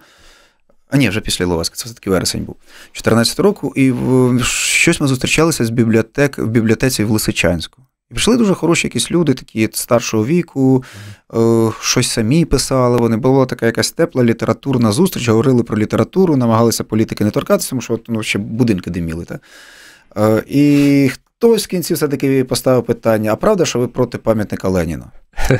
А ні, вже після Іловайська, це все-таки вересень був. 14 року, і в, щось ми зустрічалися з бібліотек в бібліотеці в Лисичанську. І прийшли дуже хороші якісь люди, такі старшого віку, е, щось самі писали. Вони була така якась тепла літературна зустріч, говорили про літературу, намагалися політики не торкатися, тому що от, ну, ще будинки диміли. Та? Е, і хтось в кінці все-таки поставив питання: а правда, що ви проти пам'ятника Леніна?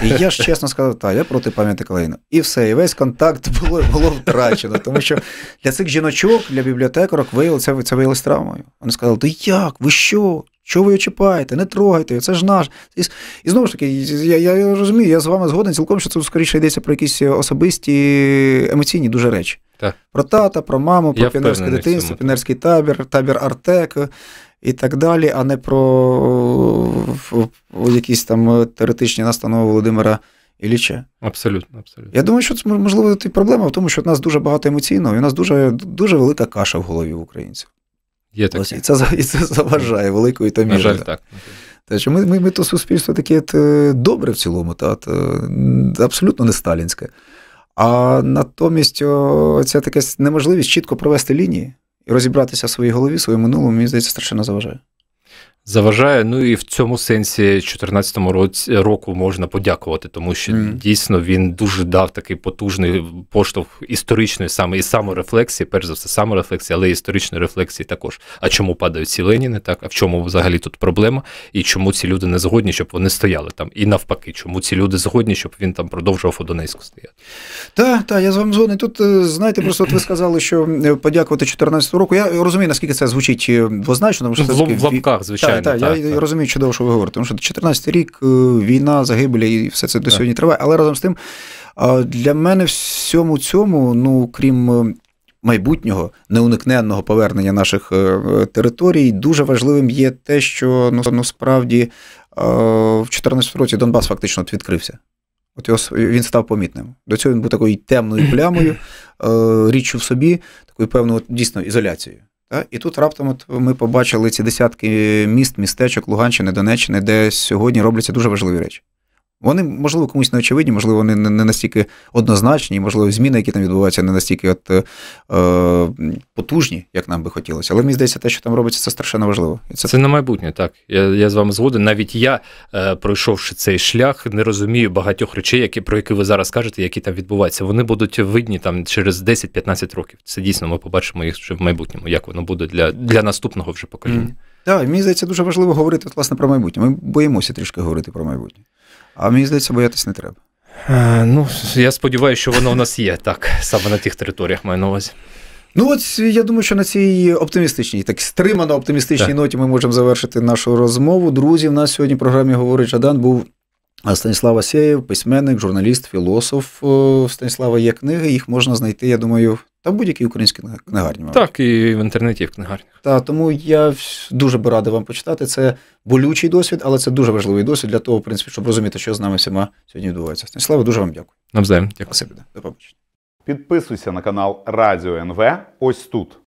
І я ж чесно сказав, так, я проти пам'ятника Леніна. І все, і весь контакт було було втрачено, тому що для цих жіночок, для бібліотекарок виявилося, це виявилось травмою. Вони сказали, то як, ви що? Що ви його чіпаєте? Не трогайте, це ж наш. І, і знову ж таки, я я розумію, я з вами згоден цілком, що це скоріше йдеться про якісь е, особисті е, емоційні дуже речі. Так. Про тата, про маму, про піонерське дитинство, піонерський табір, табір Артек е, і так далі, а не про якісь там теоретичні настанови Володимира. Ілліча. Абсолютно, абсолютно. Я думаю, що це можливо проблема в тому, що в нас дуже багато емоційного, і у нас дуже дуже велика каша в голові українців. Є таке. І це і це заважає великою та міжною. На жаль, так. Те, що ми, ми, ми то суспільство таке е, добре в цілому, та, е, абсолютно не сталінське. А натомість ця така неможливість чітко провести лінії і розібратися в своїй голові, в своєму минулому, мені здається, страшенно заважає заважає. Ну і в цьому сенсі 2014 році року можна подякувати, тому що mm. дійсно він дуже дав такий потужний поштовх історичної саме і саморефлексії, перш за все, саморефлексії, але і історичної рефлексії також. А чому падають ці Леніни? Так, а в чому взагалі тут проблема? І чому ці люди не згодні, щоб вони стояли там? І навпаки, чому ці люди згодні, щоб він там продовжував у Донецьку стояти? Так, так, я з вами згодний. Тут е, знаєте, просто от ви сказали, що е, подякувати 14 року. Я розумію, наскільки це звучить е, двозначно, тому що це в лапках, звичайно. Так, так, так, я так. розумію чудово, що ви говорите. Тому що 14 рік, е, війна, загибель і все це до сьогодні триває. Але разом з тим, для мене всьому цьому, ну крім. Е, майбутнього неуникненного повернення наших е, територій дуже важливим є те, що ну, насправді ну, е, в 2014 році Донбас фактично відкрився. От його він став помітним. До цього він був такою темною плямою, е, річчю в собі, такою певною дійсно ізоляцією. Та? І тут раптом от ми побачили ці десятки міст, містечок Луганщини, Донеччини, де сьогодні робляться дуже важливі речі. Вони, можливо, комусь не очевидні, можливо, вони не настільки однозначні, можливо, зміни, які там відбуваються, не настільки от, е, е, потужні, як нам би хотілося. Але мені здається, те, що там робиться, це страшенно важливо. І Це Це на майбутнє, так. Я я з вами згоден. Навіть я, е, пройшовши цей шлях, не розумію багатьох речей, які, про які ви зараз кажете, які там відбуваються. Вони будуть видні там через 10-15 років. Це дійсно ми побачимо їх вже в майбутньому, як воно буде для для наступного вже покоління. Так, мені здається, дуже важливо говорити власне про майбутнє. Ми боїмося трішки говорити про майбутнє. А мені здається, боятись не треба. Е, ну, я сподіваюся, що воно в нас є так, саме на тих територіях маю на увазі. Ну, от я думаю, що на цій оптимістичній, так стримано оптимістичній так. ноті ми можемо завершити нашу розмову. Друзі, в нас сьогодні в програмі говорить Жадан був Станіслав Асєєв, письменник, журналіст, філософ е, Станіслава. Є книги, їх можна знайти, я думаю, та будь-які українські книгарні. Мабуть. Так, і в інтернеті і в книгарнях. Та тому я дуже би радий вам почитати. Це болючий досвід, але це дуже важливий досвід для того, в принципі, щоб розуміти, що з нами всіма сьогодні відбувається. Станіславе, дуже вам дякую. Навзаєм, дякую. Спасибі. До побачення. Підписуйся на канал Радіо НВ. Ось тут.